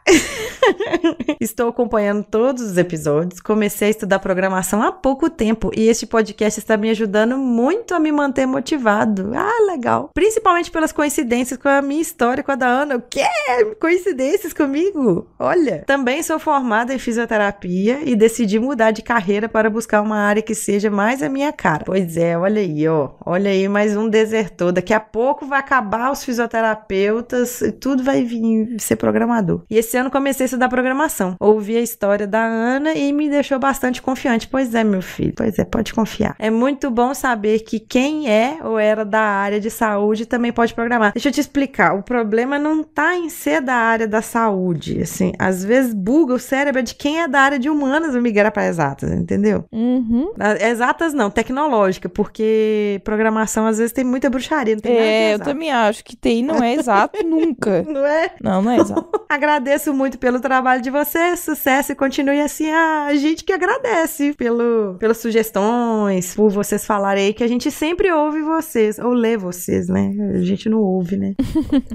Estou acompanhando todos os episódios. Comecei a estudar programação há pouco tempo e este podcast está me ajudando muito a me manter motivado. Ah, legal. Principalmente pelas coincidências com a minha história com a da Ana. O quê? Coincidências comigo? Olha. Também sou formada em fisioterapia e decidi mudar de carreira para buscar uma área que seja mais a minha cara. Pois é, olha aí, ó. Olha aí mais um desertor. Daqui a pouco vai acabar os fisioterapeutas e tudo vai vir ser programador. E esse ano comecei a estudar programação. Ouvi a história da Ana e me deixou bastante confiante. Pois é, meu filho. Pois é, pode confiar. É muito bom saber que quem é ou era da área de saúde também pode programar. Deixa eu te explicar. O problema não tá em ser da área da saúde, assim. Às vezes buga o cérebro é de Gente, quem é da área de humanas vai migrar para exatas, entendeu? Uhum. Exatas não, tecnológica, porque programação às vezes tem muita bruxaria, não tem é, nada É, eu também acho que tem, não é exato nunca. Não é? Não, não é exato. Agradeço muito pelo trabalho de vocês, sucesso e continue assim. Ah, a gente que agradece pelo, pelas sugestões, por vocês falarem aí, que a gente sempre ouve vocês, ou lê vocês, né? A gente não ouve, né?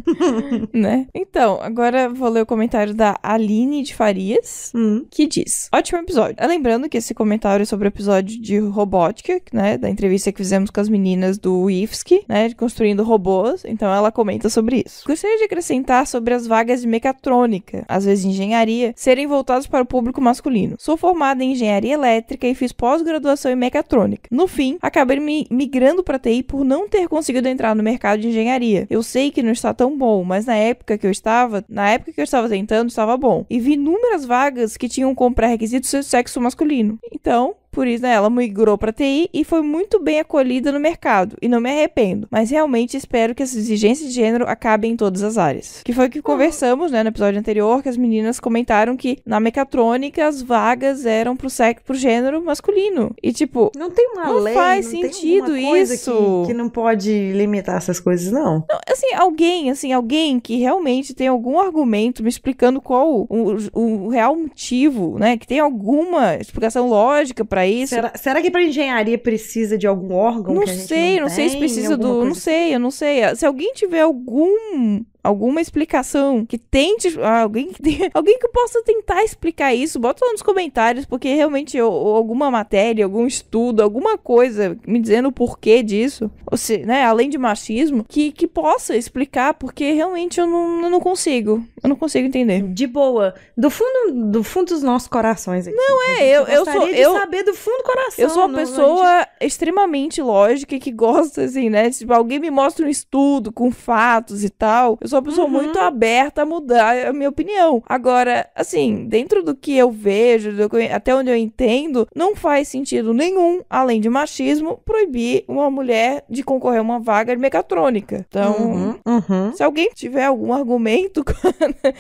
né? Então, agora vou ler o comentário da Aline de Farias. Hum que diz: Ótimo episódio. Ah, lembrando que esse comentário é sobre o episódio de robótica, né? Da entrevista que fizemos com as meninas do IFSC, né? De construindo robôs. Então ela comenta sobre isso. Gostaria de acrescentar sobre as vagas de mecatrônica, às vezes engenharia, serem voltadas para o público masculino. Sou formada em engenharia elétrica e fiz pós-graduação em mecatrônica. No fim, acabei me migrando para TI por não ter conseguido entrar no mercado de engenharia. Eu sei que não está tão bom, mas na época que eu estava, na época que eu estava tentando, estava bom. E vi inúmeras vagas que tinham como pré-requisito seu sexo masculino. Então, por isso, né, ela migrou para TI e foi muito bem acolhida no mercado, e não me arrependo, mas realmente espero que essas exigências de gênero acabem em todas as áreas. Que foi o que uhum. conversamos, né, no episódio anterior, que as meninas comentaram que na mecatrônica as vagas eram pro sexo, pro gênero masculino. E tipo, não tem uma não lei, faz não sentido tem coisa isso. Que, que não pode limitar essas coisas não. não. Assim, alguém, assim, alguém que realmente tem algum argumento me explicando qual o, o, o real motivo, né, que tem alguma explicação lógica para isso. Será, será que para engenharia precisa de algum órgão? Não sei, não, não sei se precisa do. Não assim? sei, eu não sei. Se alguém tiver algum alguma explicação que tente. Ah, alguém, que tenha, alguém que possa tentar explicar isso, bota lá nos comentários, porque realmente eu, alguma matéria, algum estudo, alguma coisa me dizendo o porquê disso, ou se, né, além de machismo, que, que possa explicar, porque realmente eu não, eu não consigo. Eu não consigo entender. De boa. Do fundo, do fundo dos nossos corações. Aqui. Não é, eu, eu sou. eu saber do fundo do coração. Eu sou uma pessoa gente... extremamente lógica que gosta, assim, né? Tipo, alguém me mostra um estudo com fatos e tal. Eu eu sou uma pessoa uhum. muito aberta a mudar a minha opinião. Agora, assim, dentro do que eu vejo, do, até onde eu entendo, não faz sentido nenhum, além de machismo, proibir uma mulher de concorrer a uma vaga de mecatrônica. Então, uhum. Uhum. se alguém tiver algum argumento né,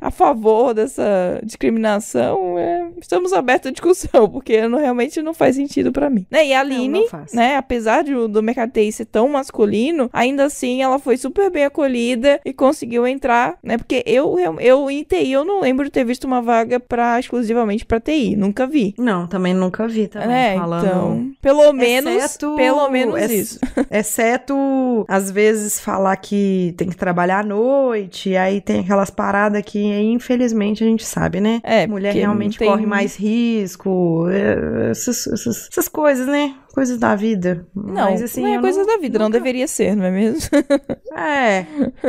a favor dessa discriminação, é, estamos abertos à discussão, porque não, realmente não faz sentido para mim. Né? E a Aline, não, não né, apesar de, do mercado ser tão masculino, ainda assim ela foi super bem acolhida e conseguiu entrar, né? Porque eu, eu, eu em TI, eu não lembro de ter visto uma vaga para exclusivamente para TI, nunca vi. Não, também nunca vi também. É, falando... então, pelo menos, exceto, pelo menos ex isso. Exceto às vezes falar que tem que trabalhar à noite, aí tem aquelas paradas que infelizmente a gente sabe, né? É, mulher realmente corre mais risco, é, essas, essas, essas coisas, né? coisas da vida. Não, mas, assim, não é coisas da vida, nunca... não deveria ser, não é mesmo? é,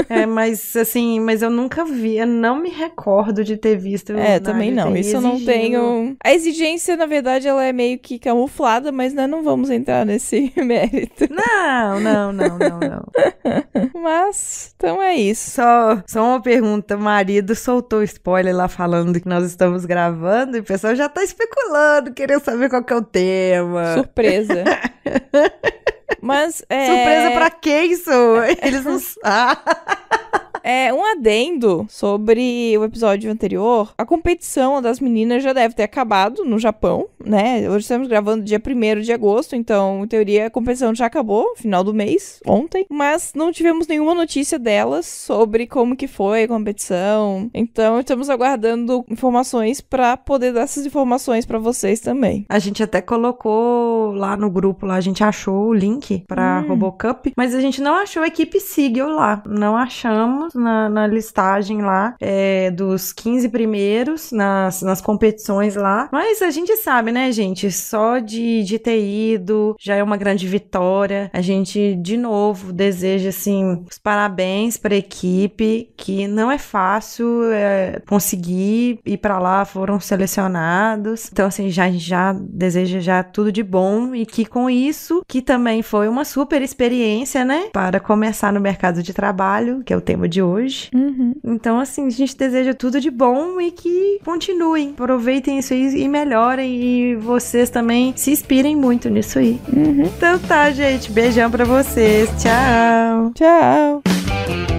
é, mas assim, mas eu nunca vi, eu não me recordo de ter visto. É, também não, isso exigindo... eu não tenho... A exigência, na verdade, ela é meio que camuflada, mas nós né, não vamos entrar nesse mérito. Não, não, não, não, não. mas, então é isso. Só, só uma pergunta, marido soltou spoiler lá falando que nós estamos gravando e o pessoal já tá especulando, querendo saber qual que é o tema. Surpresa surpresa. Mas é... Surpresa pra quem, Su? É. Eles não É, um adendo sobre o episódio anterior. A competição das meninas já deve ter acabado no Japão, né? Hoje estamos gravando dia 1 de agosto, então, em teoria, a competição já acabou, final do mês, ontem. Mas não tivemos nenhuma notícia delas sobre como que foi a competição. Então, estamos aguardando informações para poder dar essas informações para vocês também. A gente até colocou lá no grupo, lá a gente achou o link para hum. Robocup, mas a gente não achou a equipe Sigil lá. Não achamos na, na listagem lá é, dos 15 primeiros nas, nas competições lá. Mas a gente sabe, né, gente? Só de, de ter ido já é uma grande vitória. A gente, de novo, deseja, assim, os parabéns para a equipe, que não é fácil é, conseguir ir para lá, foram selecionados. Então, assim, já, já deseja já tudo de bom e que com isso, que também foi uma super experiência, né, para começar no mercado de trabalho, que é o tema de hoje. Uhum. Então, assim, a gente deseja tudo de bom e que continuem. Aproveitem isso aí e melhorem. E vocês também se inspirem muito nisso aí. Uhum. Então tá, gente. Beijão pra vocês. Tchau. Tchau.